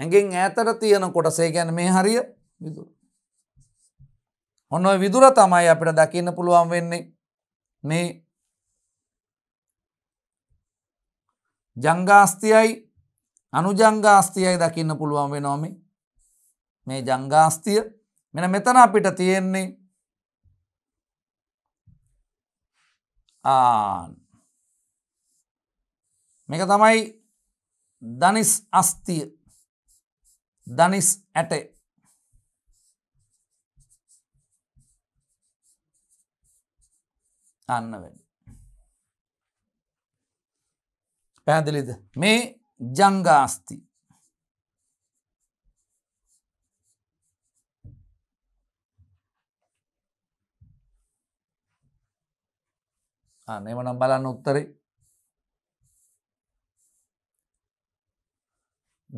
Speaker 1: ඇගෙන් ඈතට තියෙන කොටසේ ගැන මේ හරිය විදුර ඔන්න විදුර තමයි අපිට දකින්න පුළුවන් වෙන්නේ මේ ජංගාස්තියයි අනුජංගාස්තියයි දකින්න පුළුවන් වෙනෝම මේ ජංගාස්තිය මෙන මෙතන අපිට තියෙන්නේ මේක තමයි දනිස් අස්තිය දනිස් ඇටේ අන්න වැඩි. පැහැදිලිද මේ ජංගාස්ති අනේමනම් බලන්න උත්තරේ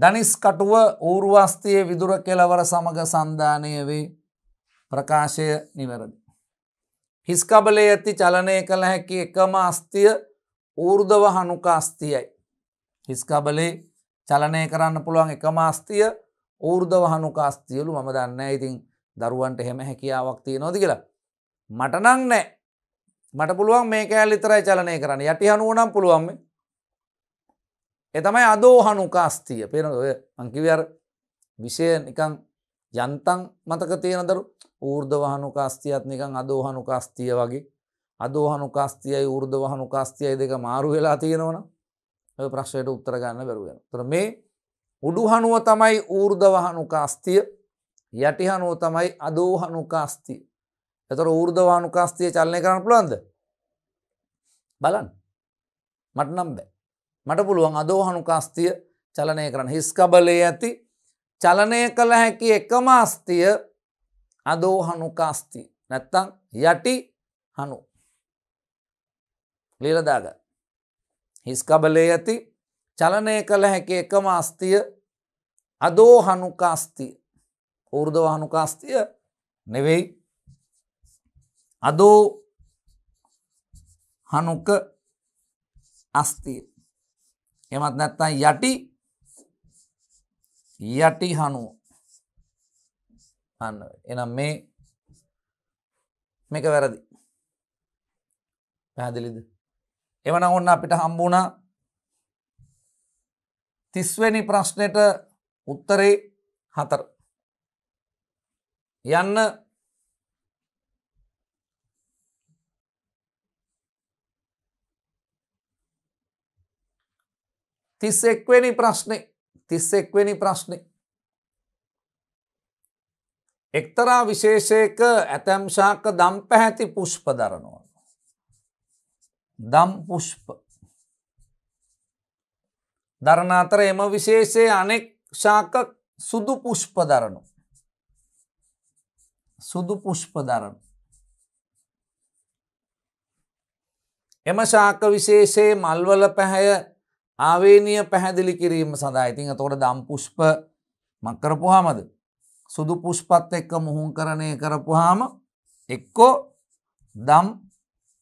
Speaker 1: ධනිස් කටුව ඌරුවස්තියේ විදුර කෙලවර සමග සන්ධානය වේ ප්‍රකාශය නිවැරදි හිස්කබලේ ඇති චලනය කළ හැකි එකම අස්තිය ඌර්ධව හනුක අස්තියයි. හිස්කබලේ චලනය කරන්න පුළුවන් එකම අස්තිය ඌර්ධව හනුක අස්තියලු මම දන්න ඉතින් දරුවන්ට හෙම හැකියාවක් තිය නොති කියලා. මටනං නෑ මට පුළුවන් මේ කෑල් ඉතරයි චලනය කරන්න යටි හනුවනම් පුළුවන් එතමයි අදෝ හනුක අස්තිය පෙන ඔය අංකිවර විෂය නිකං යන්තන් මතක තියෙන දරු ඌර්ධවහනු කාස්තියත් නිකං අදෝහනු කාස්තිය වගේ අදෝහනු කාස්තියයි ඌර්ධවහනු කාස්තියයි දෙක මාරු වෙලා තියෙනවන ප්‍රශ්යට උත්තර ගන්න බැරුවෙන. තර මේ උඩුහනුව තමයි ඌර්ධවහනු කාස්තිය යටිහනුව තමයි අදෝහනු කාස්තිය. එතර ඌර්ධවානු කාස්තිය චලනය කරන්න පුළුවන්ද. බලන් මට නම් බෑ. මට පුළුවන් අදෝහනු කාස්තිය චලනය කරන්න හිස්කබලේ ඇති චලනය කළ හැකි එකම අස්තිය අදෝ හනුකාස්ති නැත්තං යටි හනු ලිරදාග හිස්කබලේ ඇති චලනය කළ හැකි එකම අස්තිය අදෝ හනුකාස්තිය ඌර්දව හනුකාස්තිය නෙවෙයි අදෝ හනුක අස්තිය එමත් නැත්තන් යටි යටි හනුව අන්න එනම් මේ මේක වැරදි පැහැදිලිද එවන ඔන්න අපිට හම්බුණා තිස්වැනි ප්‍රශ්නයට උත්තරේ හතර යන්න තිස් එක්වැනි ප්‍රශ්නේ තිස් එක්වැනි ප්‍රශ්නේ එක්තරා විශේෂයක ඇතැම්ශාක දම් පැහැති පුෂ්ප දරනවා. දම් පුෂ්ප දරණ අතර එම විශේෂය අනෙක් ශාක සුදු පුෂ්ප දරනු. සුදු පුෂ්ප දරනු. එම ශාක විශේෂයේ මල්වල පැහැය ආවේනිය පැහැදිලි කිරීම සඳහා ඉතින් තොට දම් පුෂ්ප මක්කරපු හමද. සුදු පුෂ්පත් එක්ක මුහුන්කරණය කරපුහාම එක්කෝ දම්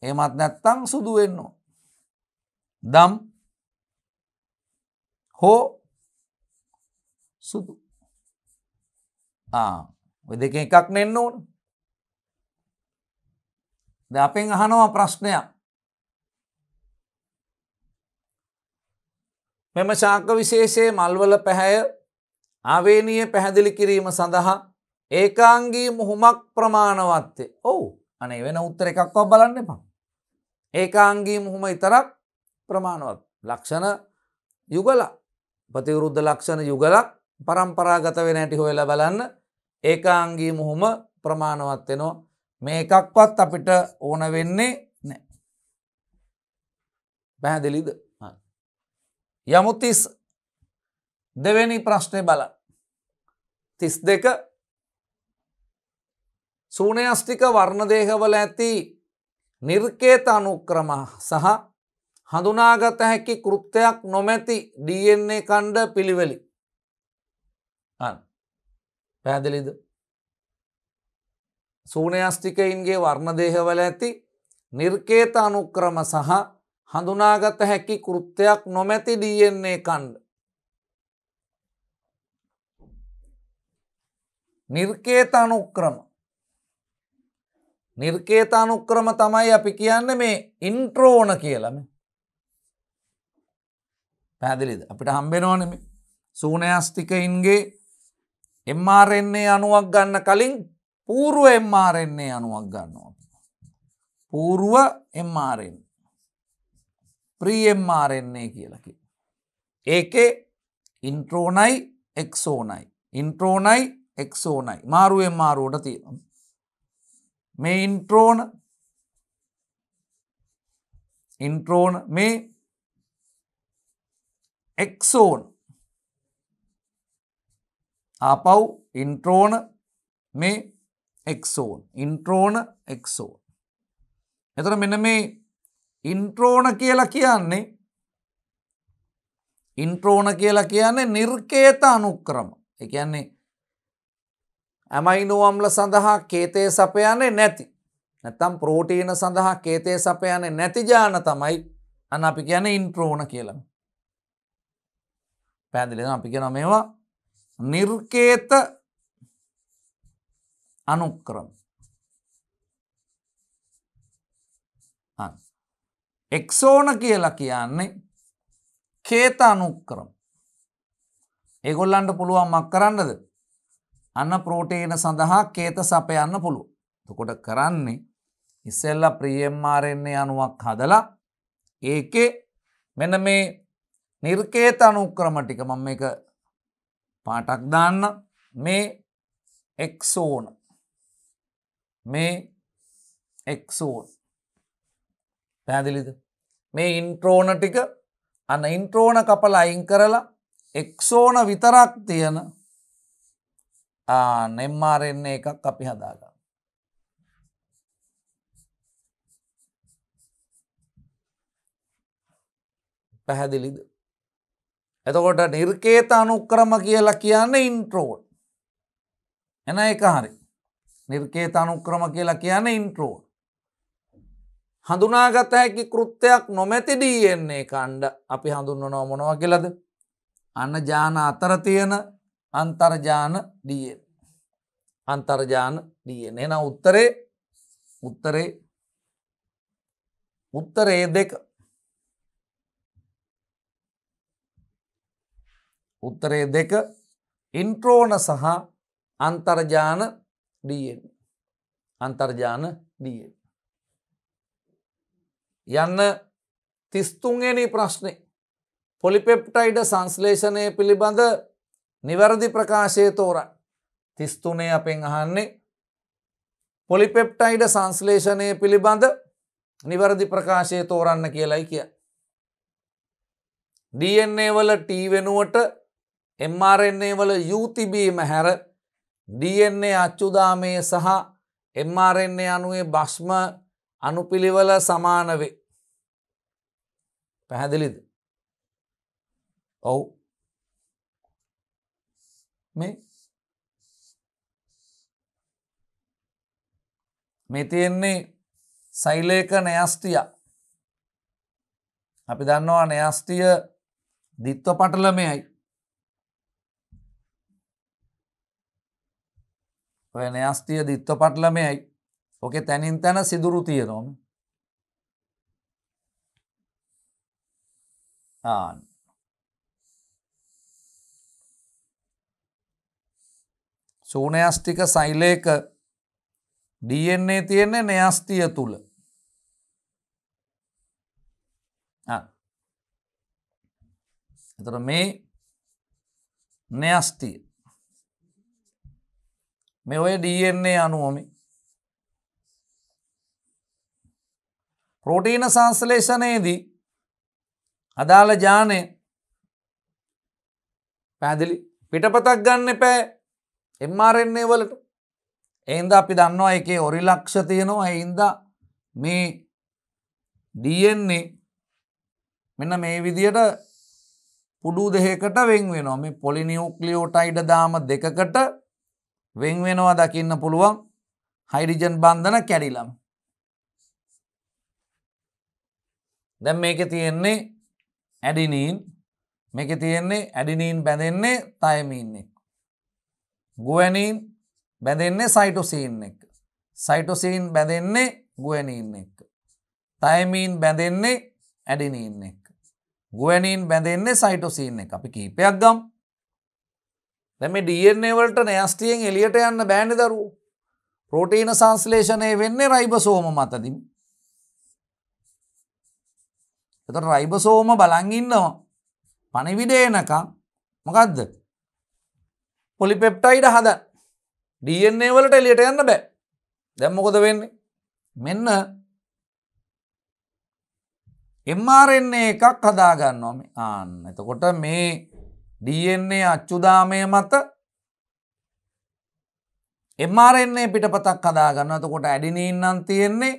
Speaker 1: එමත් නැත්තං සුදු වෙන්නවා. දම් හෝ සුදු ඔය දෙක එකක් නෙන්න ඕන ද අපෙන් අහනවා ප්‍රශ්නයක් මෙම ශාක විශේෂයේ මල්වල පැහැය ආවේනිය පැහැදිලි කිරීම සඳහා ඒකාංගී මුහුමක් ප්‍රමාණවත්තේ ඔවු අනේ වෙන උත්තර එකක්ව බලන්න එපා. ඒකාංගී මුහුම ඉතරක් ප්‍රමාණවත් ලක්ෂණ යුගල ප්‍රතිවරුද්ධ ලක්ෂණ යුගලක් පරම්පරාගත වෙන ඇටි හොයල බලන්න ඒකාංගී මුහුම ප්‍රමාණවත්වෙනවා මේ එකක්වත් අපිට ඕන වෙන්නේ නෑ. පැහැදිලිද යමුතිස් දෙවැනි ප්‍රශ්නය බල තිස් දෙක සූනයස්ටික වර්ණදේහවල ඇති නිර්කේත අනුක්‍රම සහ හඳුනාගත හැකි කෘත්තයක් නොමැති DNA කණ්ඩ පිළිවෙලි පැදිලිද සූනයස්ටිකයින්ගේ වර්ණදේහවල ඇති නිර්කේත අනුක්‍රම සහ හඳුනාගත හැකි කෘත්තයක් නොමැති DNA කණ්ඩ නිර්කේතානුක්‍රම නිර්කේතානුක්‍රම තමයි අපි කියන්න මේ ඉන්ට්‍රෝන කියලම පැදිලිද අපිට හම්බෙනෝනම සූනයස්තිකයින්ගේ එම්මාරෙන්නේ අනුවක් ගන්න කලින් පූරුව එම්මාරෙන්නේ අනුවක් ගන්නවා පූරුව එම්මාරෙන් ප්‍රියම්මාරෙන්නේ කියලකි ඒකේ ඉන්ට්‍රෝනයි එක්සෝනයි ඉන්ට්‍රෝනයි එක්සෝනයි මාරුවෙන් මාරුවට තියෙන මේ ඉන්ට්‍රෝන ඉන්ට්‍රෝන මේ එක්සෝන් ආපව් ඉන්ට්‍රෝන මේ එක්සෝන් ඉන්ට්‍රෝන එක්සෝන් එතර මෙන මේ ඉන්ට්‍රෝන කියලා කියන්නේ ඉන්ට්‍රෝන කියලා කියන්නේ නිර්කේත අනුක්‍රම එකන්නේ ඇමයිනුවම්ල සඳහා කේතය සපයන්නේ නැති. නැතම් ප්‍රෝටීන සඳහා කේතය සපයන්නේ නැතිජාන තමයි අන්න අපි කියන ඉන්ට්‍රෝන කියලා. පැදිලෙන අපි කියන මේවා නිර්කේත අනුක්‍රම. එක්සෝන කියලා කියන්නේ කේත අනුක්‍රම. ඒගොල්ලන්ට පුළුවන් මක් කරන්නද අන්න ප්‍රෝටේන සඳහා කේත සපයන්න පුළුව. තකොට කරන්නේ ඉස්සෙල්ල ප්‍රියම්මාරෙන්නේ අනුවක් හදලා ඒකේ මෙන මේ නිර්කේත අනුක්‍රම ටික මම එක පාටක් දාන්න මේ එක්සෝන මේ එක්සෝන් පැදිලිද මේ ඉන්ට්‍රෝන ටික අන්න ඉන්ට්‍රෝන කපල අයින් කරලා එක්සෝන විතරක් තියෙන නෙම්මාරෙන්නේ එකක් අපි හදාගන්න. පැහැදිලිද. එතකොට නිර්කේත අනුක්‍රම කියලා කියන්න ඉන්ට්‍රෝඩ්. එන එක හරි. නිර්කේත අනුක්‍රම කියලා කියන්න ඉන්ට්‍රෝඩ්. හඳුනාගත හැකි කෘත්තයක් නොමැති ඩීයෙන්නේ කණ්ඩ අපි හඳුන්න නොමොනව කියලද. අන්න ජාන අතර තියෙන අන්තර්ජාන දියෙන් අන්තර්ජාන දියෙන් එන උත්තරේ උත්තරේ උත්තරේ දෙක උත්තරේ දෙක ඉන්ට්‍රෝන සහ අන්තර්ජාන දියෙන් අන්තර්ජාන දියෙන් යන්න තිස්තුන්ගනි ප්‍රශ්නය පොලිපෙප්ටයිඩ සංස්ලේෂණය පිළිබඳ නිවැරදි ප්‍රකාශය තෝරන් තිස්තුනේ අපෙන් අහන්නේ පොලිපෙප්ටයිඩ සංස්ලේෂණය පිළිබඳ නිවැරදි ප්‍රකාශය තෝරන්න කියලයි කිය. DNA වල T වෙනුවට mRNA වල U තිබීම හැර DNA අච්චුදාමය සහ mRNA අනුවේ භක්ෂ්ම අනුපිළිවල සමාන වේ. පැහැදිලිද? ඔව් මේ මේ තියෙන්නේ සෛලේක නෑස්තිය අපි දන්නවා නෑස්තිය දිත්ව පටලමයයි ඔය නෑස්තිය දිත්ව පටලමයයි ඕකේ තැනින් තැන සිදුරු තියෙනොම ආන්න සූනයස්ටික සයිලේක ඩන්නේ තියෙන්නේ නයස්තිය තුළ එතර මේ නයස්තිය මේ ඔය ඩන්නේ අනුවමි ප්‍රෝටීන සංස්ලේෂණයේදී අදාළ ජානය පැදිලි පිටපතක් ගන්න පෑ MRNA වලට එහින්ද අපි දන්නවා එකේ ඔරිලක්ෂ තියෙනවා එහින්ද මේ DNA මෙන්න මේ විදියට පුඩු දෙකකට වෙන් වෙනවා මේ පොලිනියුක්ලියෝටයිඩ දාම දෙකකට වෙන් වෙනවා දකින්න පුළුවන් හයිඩ්‍රජන් බන්ධන කැඩිලම් දැන් මේක තියෙන්නේ ඇඩිනීන් මේක තියෙන්නේ ඇඩිනීන් බැඳෙන්නේ තයමීන් එක්ක ගුවනීන් බැඳෙන්නේ සයිටොසීන් එක්ක. සයිටොසීන් බැඳෙන්නේ ගුවනීන් එක්ක. තයමීන් බැඳෙන්නේ ඇඩිනීන් එක්ක. ගුවනීන් බැඳෙන්නේ සයිටොසීන් එක අපි කීපයක් ගම්. දැම ඩියනේවලට නෑස්ටියෙන් එලියට යන්න බෑණි දරු. ප්‍රෝටීන සංස්ලේෂණය වෙන්නේ රයිබ සෝම මතදින්. එත රයිබ සෝම බලංගින්නවා පනිවිඩේනකම් මොකක්ද පොලිපෙප්ටයිඩ හදන් ඩන්නේ වලට එලියට යන්න බෑ දැම්මකොද වෙන්නේ මෙන්න එම්මාරෙන්නේ එකක් හදාගන්න ඕම ආන්න එතකොට මේ ඩන්නේ අච්චුදාමය මත එම්මාරෙන්නේ පිටපතක් හදාගන්න තකොට ඇඩිනීන්නම් තියෙන්නේ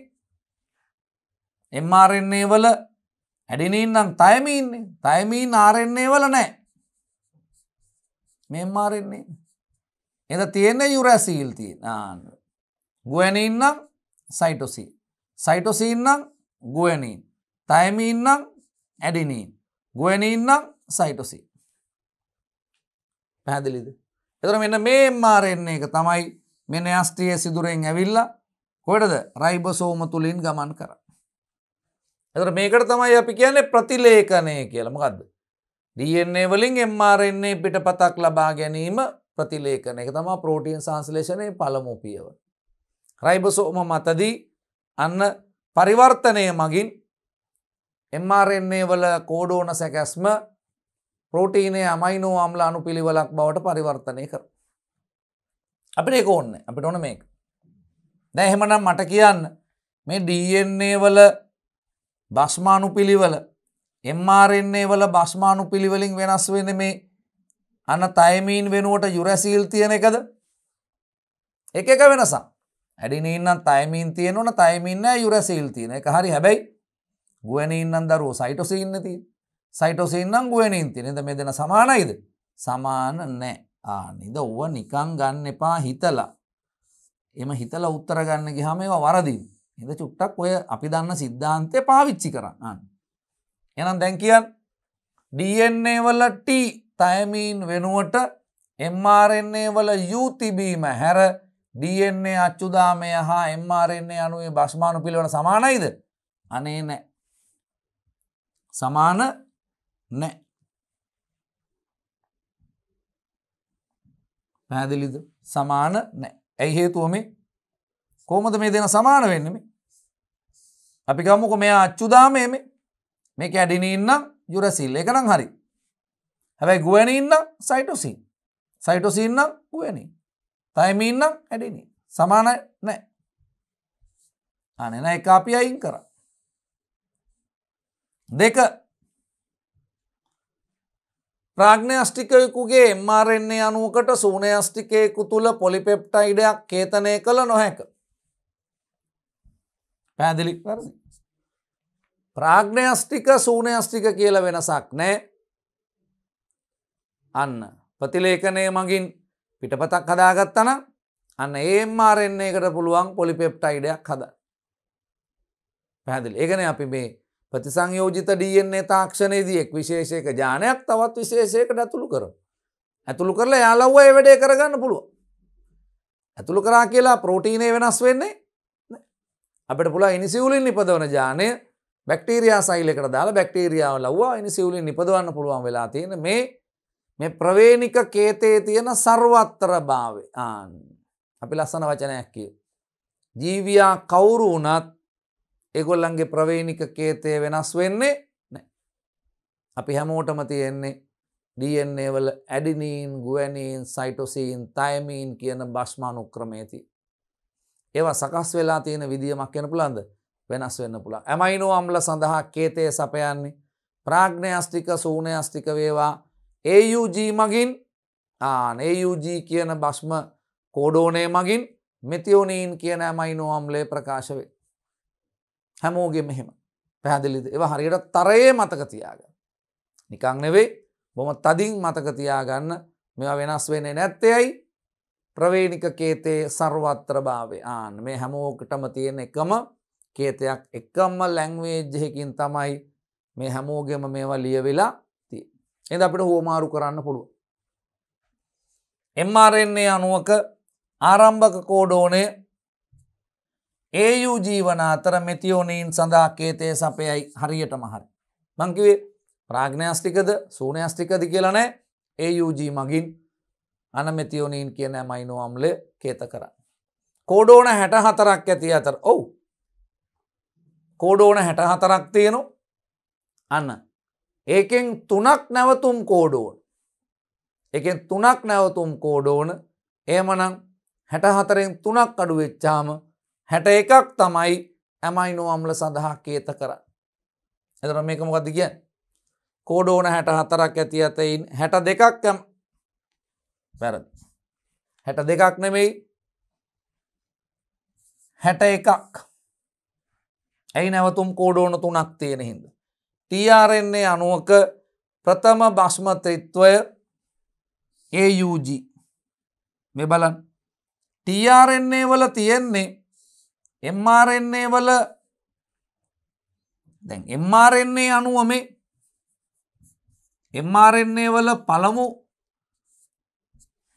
Speaker 1: එම්මාරෙන්නේ වල ඇඩිනීන්නම් තයමීන්නේ තයමීන් ආරෙන්නේ වල නෑ මෙ මාරෙන්නේ එද තියෙන්නේ යුරැසීල් තියෙන ආන්න ගුවනීන්නම් සයිටොසී සයිටොසීන්නම් ගුවනීන් තයමීන්නම් ඇඩිනීන් ගුවනීන්නම් සයිටොසී පැහැදිලිද එතර මෙන්න මේ මාරෙන්නේ එක තමයි මෙන අස්ටිය සිදුරෙන් ඇවිල්ලා කොටද රයිබසෝම තුළින් ගමන් කර එතර මේකට තමයි අපි කියන්නේ ප්‍රතිලේකනය කියලමකක්ද DNA වලින් MRNA පිටපතක් ලබා ගැනීම ප්‍රතිලේඛන එක තමා ප්‍රෝටීන් සංස්ලේෂණය පළමු පියවර. රයිබසෝම මතදී අන්න පරිවර්තනය මගින් MRNA වල කෝඩෝන සැකැස්ම ප්‍රෝටීනය අමයිනෝ අම්ල අනු පිළිවලක් බවට පරිවර්තනය කර. අපිට ඒක ඕන්න අපිට ඕන මේක. දැහෙමනම් මට කියන්න මේ DNA වල බස්මානු පිළිවල MRNA වල බස්මානු පිළිවෙලින් වෙනස් වෙන මේ අන්න තයමීන් වෙනුවට යුරැසිල් තියෙන එකද එක එක වෙනසක් ඇඩිනීන්නම් තයමීන් තියෙනවන තයමින්න යුරැසිල් තියෙන එක හරි හැබැයි ගුවනීන්නම් දරුවෝ සයිටොසින්න තිය සයිටොසින්නම් ගුවනින් තිනෙද මේ දෙන සමානයිද සමාන නෑ ආනිද ඔව නිකං ගන්න එපා හිතලා එම හිතලා උත්තර ගන්න ගිහම ඒවා වරදින් එද චුට්ටක් ඔය අපි දන්න සිද්ධාන්තය පාවිච්චි කරන්න එනම් දැන් කියන් DNA වල T තයමීන් වෙනුවට MRNA වල U තිබීම හැර DNA අච්චුදාමය හා MRNA අනුවේ බස්මානු පිළිවන සමානයිද අනේ නෑ සමාන නෑ පැදිලිද සමාන නෑ ඇයි හේතුව මේ කෝමද මේ දෙන සමාන වෙන්නම අපි ගම්මක මෙයා අච්චුදාමය මේ මේ ඇඩිනී ඉන්නම් යුරසිල් එකනම් හරි. හැබැයි ගුවැනි ඉන්න සයිටසින් සයිටසින්නම් ගුවනි තයිමීන්නම් ඇඩිනි සමාන නෑ අනෙන එක අපි අයින් කර දෙක ප්‍රාග්න අෂ්ටිකයකුගේ එම්මාරෙන්නේ අනුවකට සූන අෂ්ටිකයකු තුළ පොලිපෙප්ටයිඩයක් කේතනය කළ නොහැක පැදිලික් වරසි ප්‍රාග්නයස්ටික සූනයස්ටික කියල වෙනසක් නෑ අන්න ප්‍රතිලේඛනය මගින් පිටපතක් හදාගත්තන අන්න ඒම් ආරෙන්නේකට පුළුවන් පොලිපෙප්ටයිඩයක් හද පැහැදිල් ඒගන අපි මේ ප්‍රතිසංයෝජිත ඩන්නේ තාක්ෂණයේදී එක් විශේෂයක ජානයක් තවත් විශේෂයකට ඇතුළු කර ඇතුළු කරලා යාලව්වය වැඩේ කරගන්න පුළුව ඇතුළු කරා කියලා ප්‍රෝටීනය වෙනස් වෙන්නේ අපට පුළා ඉනිසිවුලින් නිපදවන ජානය බැක්ටීරයා සයිලකට දාලා බැක්ටීරියාව ලව්වා ඉනිසිවුලින් නිපදවන්න පුළුවන් වෙලා තියෙන මේ මේ ප්‍රවේනික කේතේ තියෙන සර්වත්තර භාවය ආන් අපි ලස්සන වචනයක් කිය. ජීවයා කවුරු වනත් එගොල්ලන්ගේ ප්‍රවේනික කේතය වෙනස් වෙන්නේ අපි හැමෝටම තියෙන්නේ DNA වල ඇඩිනීන් ගුවනීන් සයිටොසීන් තයමීන් කියන බස්්මානුක්‍රමේති. ඒවා සකස් වෙලා තියෙන විදිියමක් කියන පුළන්ද වෙනස් වෙන්න පුළා. ඇමයිනෝ අම්ල සඳහා කේතය සපයන්නේ. ප්‍රාග්නයස්ටික සූනයස්ටික වේවා AUG මගින් AUG කියන බස්ම කෝඩෝනය මගින් මෙතියෝනීන් කියන ඇමයිනෝ අම්ලේ ප්‍රකාශ වේ. හැමෝගේ මෙහෙම පැහැදිලිද එව හරියට තරයේ මතකතියාග. නිකං නෙවෙයි බොම තදින් මතකතියාගන්න මෙවා වෙනස් වෙන්නේ නැත්තයයි ප්‍රවේණික කේතේ සර්වත්‍රභාවේ ආන මේ හැමෝකටම තියෙන එකම කේතයක් එකම්ම ලැංවේජ්ජයකින් තමයි මේ හැමෝගෙම මේවා ලිය වෙලා ති. එද අපිට හෝමාරු කරන්න පුළුව. එම්මාරෙන්නේ අනුවක ආරම්භක කෝඩෝනය ඒයු ජීවන අතර මෙතියෝනීන් සඳහා කේතය සපයයි හරියට මහරි. මංකිවේ ප්‍රාග්ඥාස්ටිකද සූනයස්ටිකද කියලනෑ ඒයුජී මගින් අනමෙතියෝනීන් කියන මයිනුවම්ල කේත කරන්න. කෝඩෝන හැට හතරක් ඇති අතර ඔවු කෝඩෝන හැටහතරක් තියෙනු අන්න ඒකෙන් තුනක් නැවතුම් කෝඩෝන් එකෙන් තුනක් නැවතුම් කෝඩෝන ඒමනං හැටහතරෙන් තුනක් අඩු වෙච්චාම හැට එකක් තමයි ඇමයිනු අම්ල සඳහා කේත කර එතර මේක මොකද කිය කෝඩෝන හැට හතරක් ඇති ඇතයින් හැට දෙකක් වැරද හැට දෙකක් නෙමෙයි හැට එකක් ඇයි නැවතුම් කෝඩෝන තුනක් තියෙන හින්ද. TRන්නේ අනුවක ප්‍රථම භස්මතත්වය AUG මෙ බලන් TRන්නේ වල තියෙන්නේ MRන්නේ වල දැන් MRන්නේ අනුව මේ MRන්නේ වල පළමු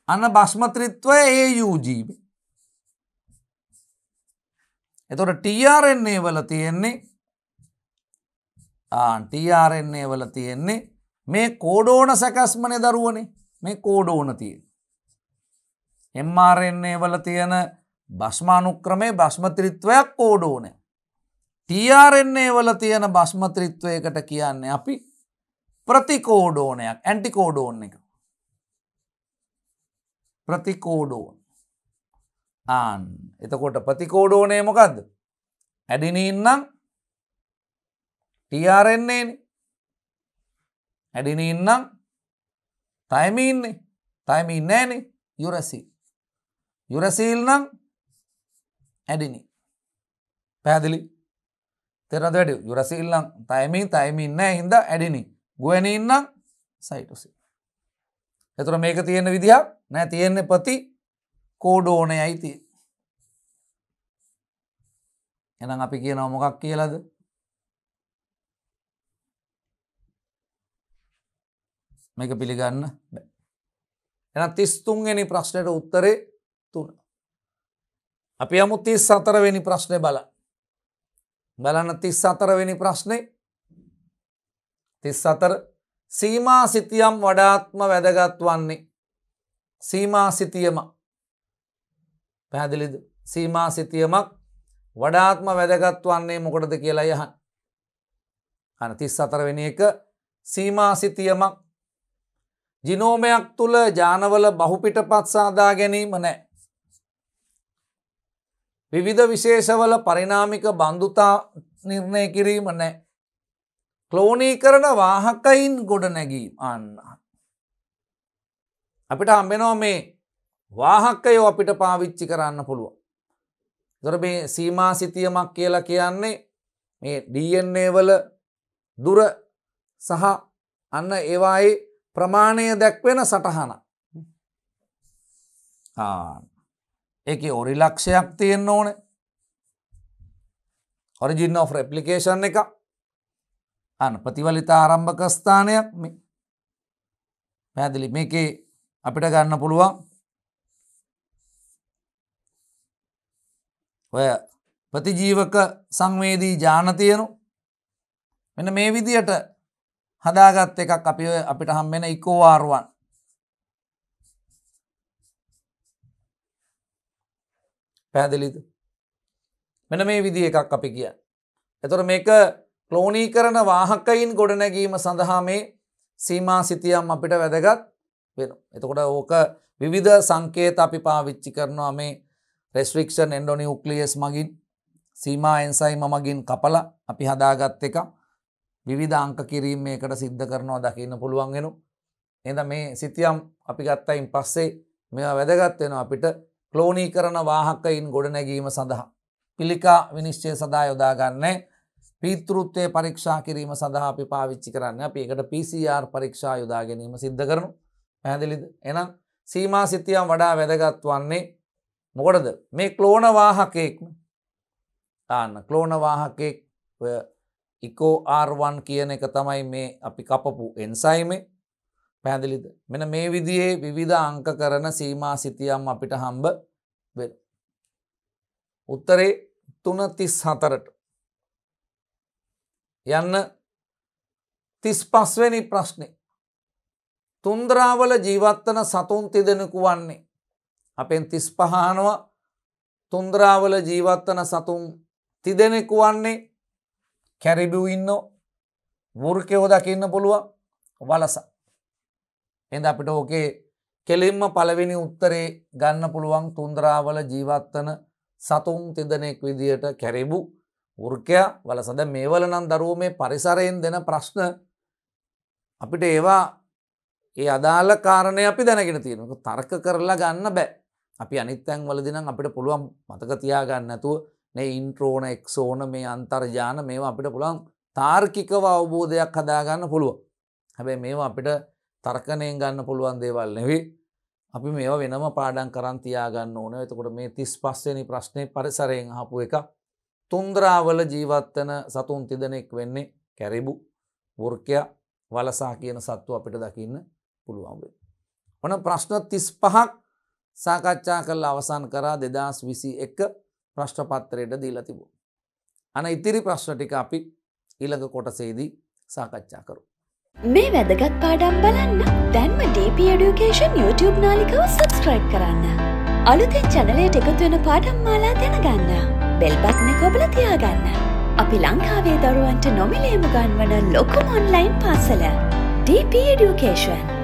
Speaker 1: අන භස්මතෘත්වය AUG මේ එතොට ටRNA වල තියෙන්නේ ටRNA වල තියෙන්නේ මේ කෝඩෝන සැකස්මනය දරුවනේ මේ කෝඩෝන තියෙන්. එම්මාරෙන්නේ වල තියෙන බස්මානුක්‍රමේ බස්මතරිත්වයක් කෝඩෝන. TRNA වල තියෙන බස්මතරිත්වයකට කියන්නේ අපි ප්‍රතිකෝඩෝනයක් ඇන්ටිකෝඩෝන එක. ප්‍රතිකෝඩෝන. ආන් එතකොට ප්‍රතිකෝඩෝනය මොකක්ද ඇඩිනීන්නම් ටරන්නේන ඇඩිනීන්නම් තයිමීන්නේ තයිමීන් නෑන යුරසි යුරසීල්නම් ඇඩිනි පැදිලි තෙරද වැඩ යුරසිල්ලම් තයිමී තයිමීන් නෑ හිද ඇඩිනි ගුවනීන්නම් සයිටසි එතුර මේක තියෙන විදිහක් නෑ තියෙන්නේ පති කෝඩ ඕනයයි තිය එනම් අපි කියනව මොකක් කියලද මේක පිළිගන්න එන තිස්තුන්ගනි ප්‍රශ්නයට උත්තරේ තුන අපි යමු තිස් අතරවෙනි ප්‍රශ්නය බල බලන්න තිස් අතරවෙනි ප්‍රශ්නය තිස් අතර සීමා සිතියම් වඩාත්ම වැදගත් වන්නේ සීමා සිතියම පැහැදිලිද සීමා සිතියමක් වඩාත්ම වැදගත් වන්නේ මොකටද කියලා යහන්. අන තිස් අතරවෙෙන එක සීමා සිතියමක් ජිනෝමයක් තුළ ජානවල බහුපිට පත්සාදා ගැනීම නෑ. විවිධ විශේෂවල පරිනාමික බන්ධතා නිර්ණය කිරීම නෑ. ක්ලෝනී කරන වාහකයින් ගොඩ නැගී අන්න. අපිට අම්බෙනෝ මේ වාහක්කයෝ අපිට පාවිච්චි කරන්න පුළුවන්. දොර මේ සීමා සිතියමක් කියලා කියන්නේ මේ DNA වල දුර සහ අන්න ඒවායේ ප්‍රමාණය දැක්වෙන සටහන. එක ඔරි ලක්ෂයක් තියෙන්න්න ඕන ඔරිජින් of රප්ලිකේෂන් එක අන ප්‍රතිවලිතා ආරම්භකස්ථානයක් පැදිලි මේකේ අපිට ගන්න පුළුවන් ඔය ප්‍රතිජීවක සංවේදී ජානතියනු මෙන මේ විදියට හදාගත් එකක් අපි අපිට හම්බෙන ඉකෝවාරුවන් පැහැදිලිද මෙන මේ විදි එකක් අපි කිය එතොට මේක ලෝනී කරන වාහකයින් ගොඩනැගීම සඳහා මේ සීමා සිතියම් අපිට වැදගත් වෙන එතකොට ඕක විවිධ සංකේත අපි පාවිච්චි කරනවා මේ රෙස්ට්‍රික්ෂන් එන්ඩොනිඋක්ලියස් මගින් සීමා එන්සයිම මගින් කපල අපි හදාගත් එක විවිධ අංක කිරීම මේකට සිද්ධ කරනවා දකින්න පුළුවන්ගෙනු. එඳ මේ සිතියම් අපි ගත්තයින් පස්සේ මෙ වැදගත්වෙන අපිට කලෝනී කරන වාහකයින් ගොඩනැගීම සඳහා. පිළිකා විනිශ්චය සදා යොදාගන්නේ පීතෘත්වය පරීක්ෂා කිරීම සඳහා අපි පාවිච්චි කරන්න අපි එකට PCR පරීක්ෂා යොදා ගැනීම සිද්ධ කරනු පැහැදිලිද එනම් සීමා සිතියම් වඩා වැදගත් වන්නේ මොකටද මේ කලෝනවාහකයෙක්ම තාන්න කලෝනවාහකෙක් ඔය ඉකෝ ආර්වන් කියන එක තමයි මේ අපි කපපු එන්සයිමේ පැදිලිද මෙන මේ විදියේ විවිධ අංක කරන සීමා සිතියම් අපිට හම්බ වෙන. උත්තරේ තුනතිස් හතරට යන්න තිස් පස්වැනි ප්‍රශ්නය තුන්ද්‍රාවල ජීවත්වන සතුන් තිදෙනකු වන්නේ අපෙන් තිස් පහනුව තුන්ද්‍රාවල ජීවත්වන සතුන් තිදෙනෙකු වන්නේ කැරිබිව් ඉන්න වෘර්කයෝ දකින්න පුළුව වලස. එඳ අපිට ඕකේ කෙලින්ම පළවෙනි උත්තරේ ගන්න පුළුවන් තුන්ද්‍රාවල ජීවත්වන සතුන් තිදනෙක් විදියට කැරිබු වෘර්කයා වලසද මේවලනම් දරුව මේ පරිසරයෙන් දෙන ප්‍රශ්න අපිට ඒවා ඒ අදාළ කාරණය අපි දැනගෙන තියෙනක තර්ක කරලා ගන්න බෑ අපි අනිත්තැන් වලදිනම් අපිට පුළුවන් මතක තියාගන්න නැතුව මේ ඉන්ට්‍රෝන එක්සෝන මේ අන්තර්ජාන මේවා අපිට පුළුවන් තාර්කිකව අවබෝධයක් හදාගන්න පුළුව. හැබැයි මේවා අපිට තර්කණයෙන් ගන්න පුළුවන් දේවල් නෙවි අපි මේවා වෙනම පාඩන් කරන් තියාගන්න ඕන එතකොට මේ තිස් පස්සනි ප්‍රශ්නය පරිසරයෙන් හපු එක තුන්ද්‍රාවල ජීවත්වන සතුන් තිදනෙක් වෙන්නේ කැරිබු වෘර්කයා වලසා කියන සත්තු අපිට දකින්න පුළුවන්වෙ. ඕන ප්‍රශ්න තිස් පහක් සාකච්ඡා කරලා අවසන් කරා 2021 ප්‍රශ්න පත්‍රයට දීලා තිබුණා. අන ඉතිරි ප්‍රශ්න ටික අපි ඊළඟ කොටසේදී සාකච්ඡා කරමු. මේ වැදගත් පාඩම් බලන්න දැන්ම DP Education YouTube නාලිකාව subscribe කරන්න. අලුතෙන් channelයට එකතු වෙන පාඩම් මාලා දැනගන්න. bell button එක ඔබලා තියාගන්න. අපි ලංකාවේ දරුවන්ට නොමිලේම ගන්වන ලොකුම online පාසල DP Education.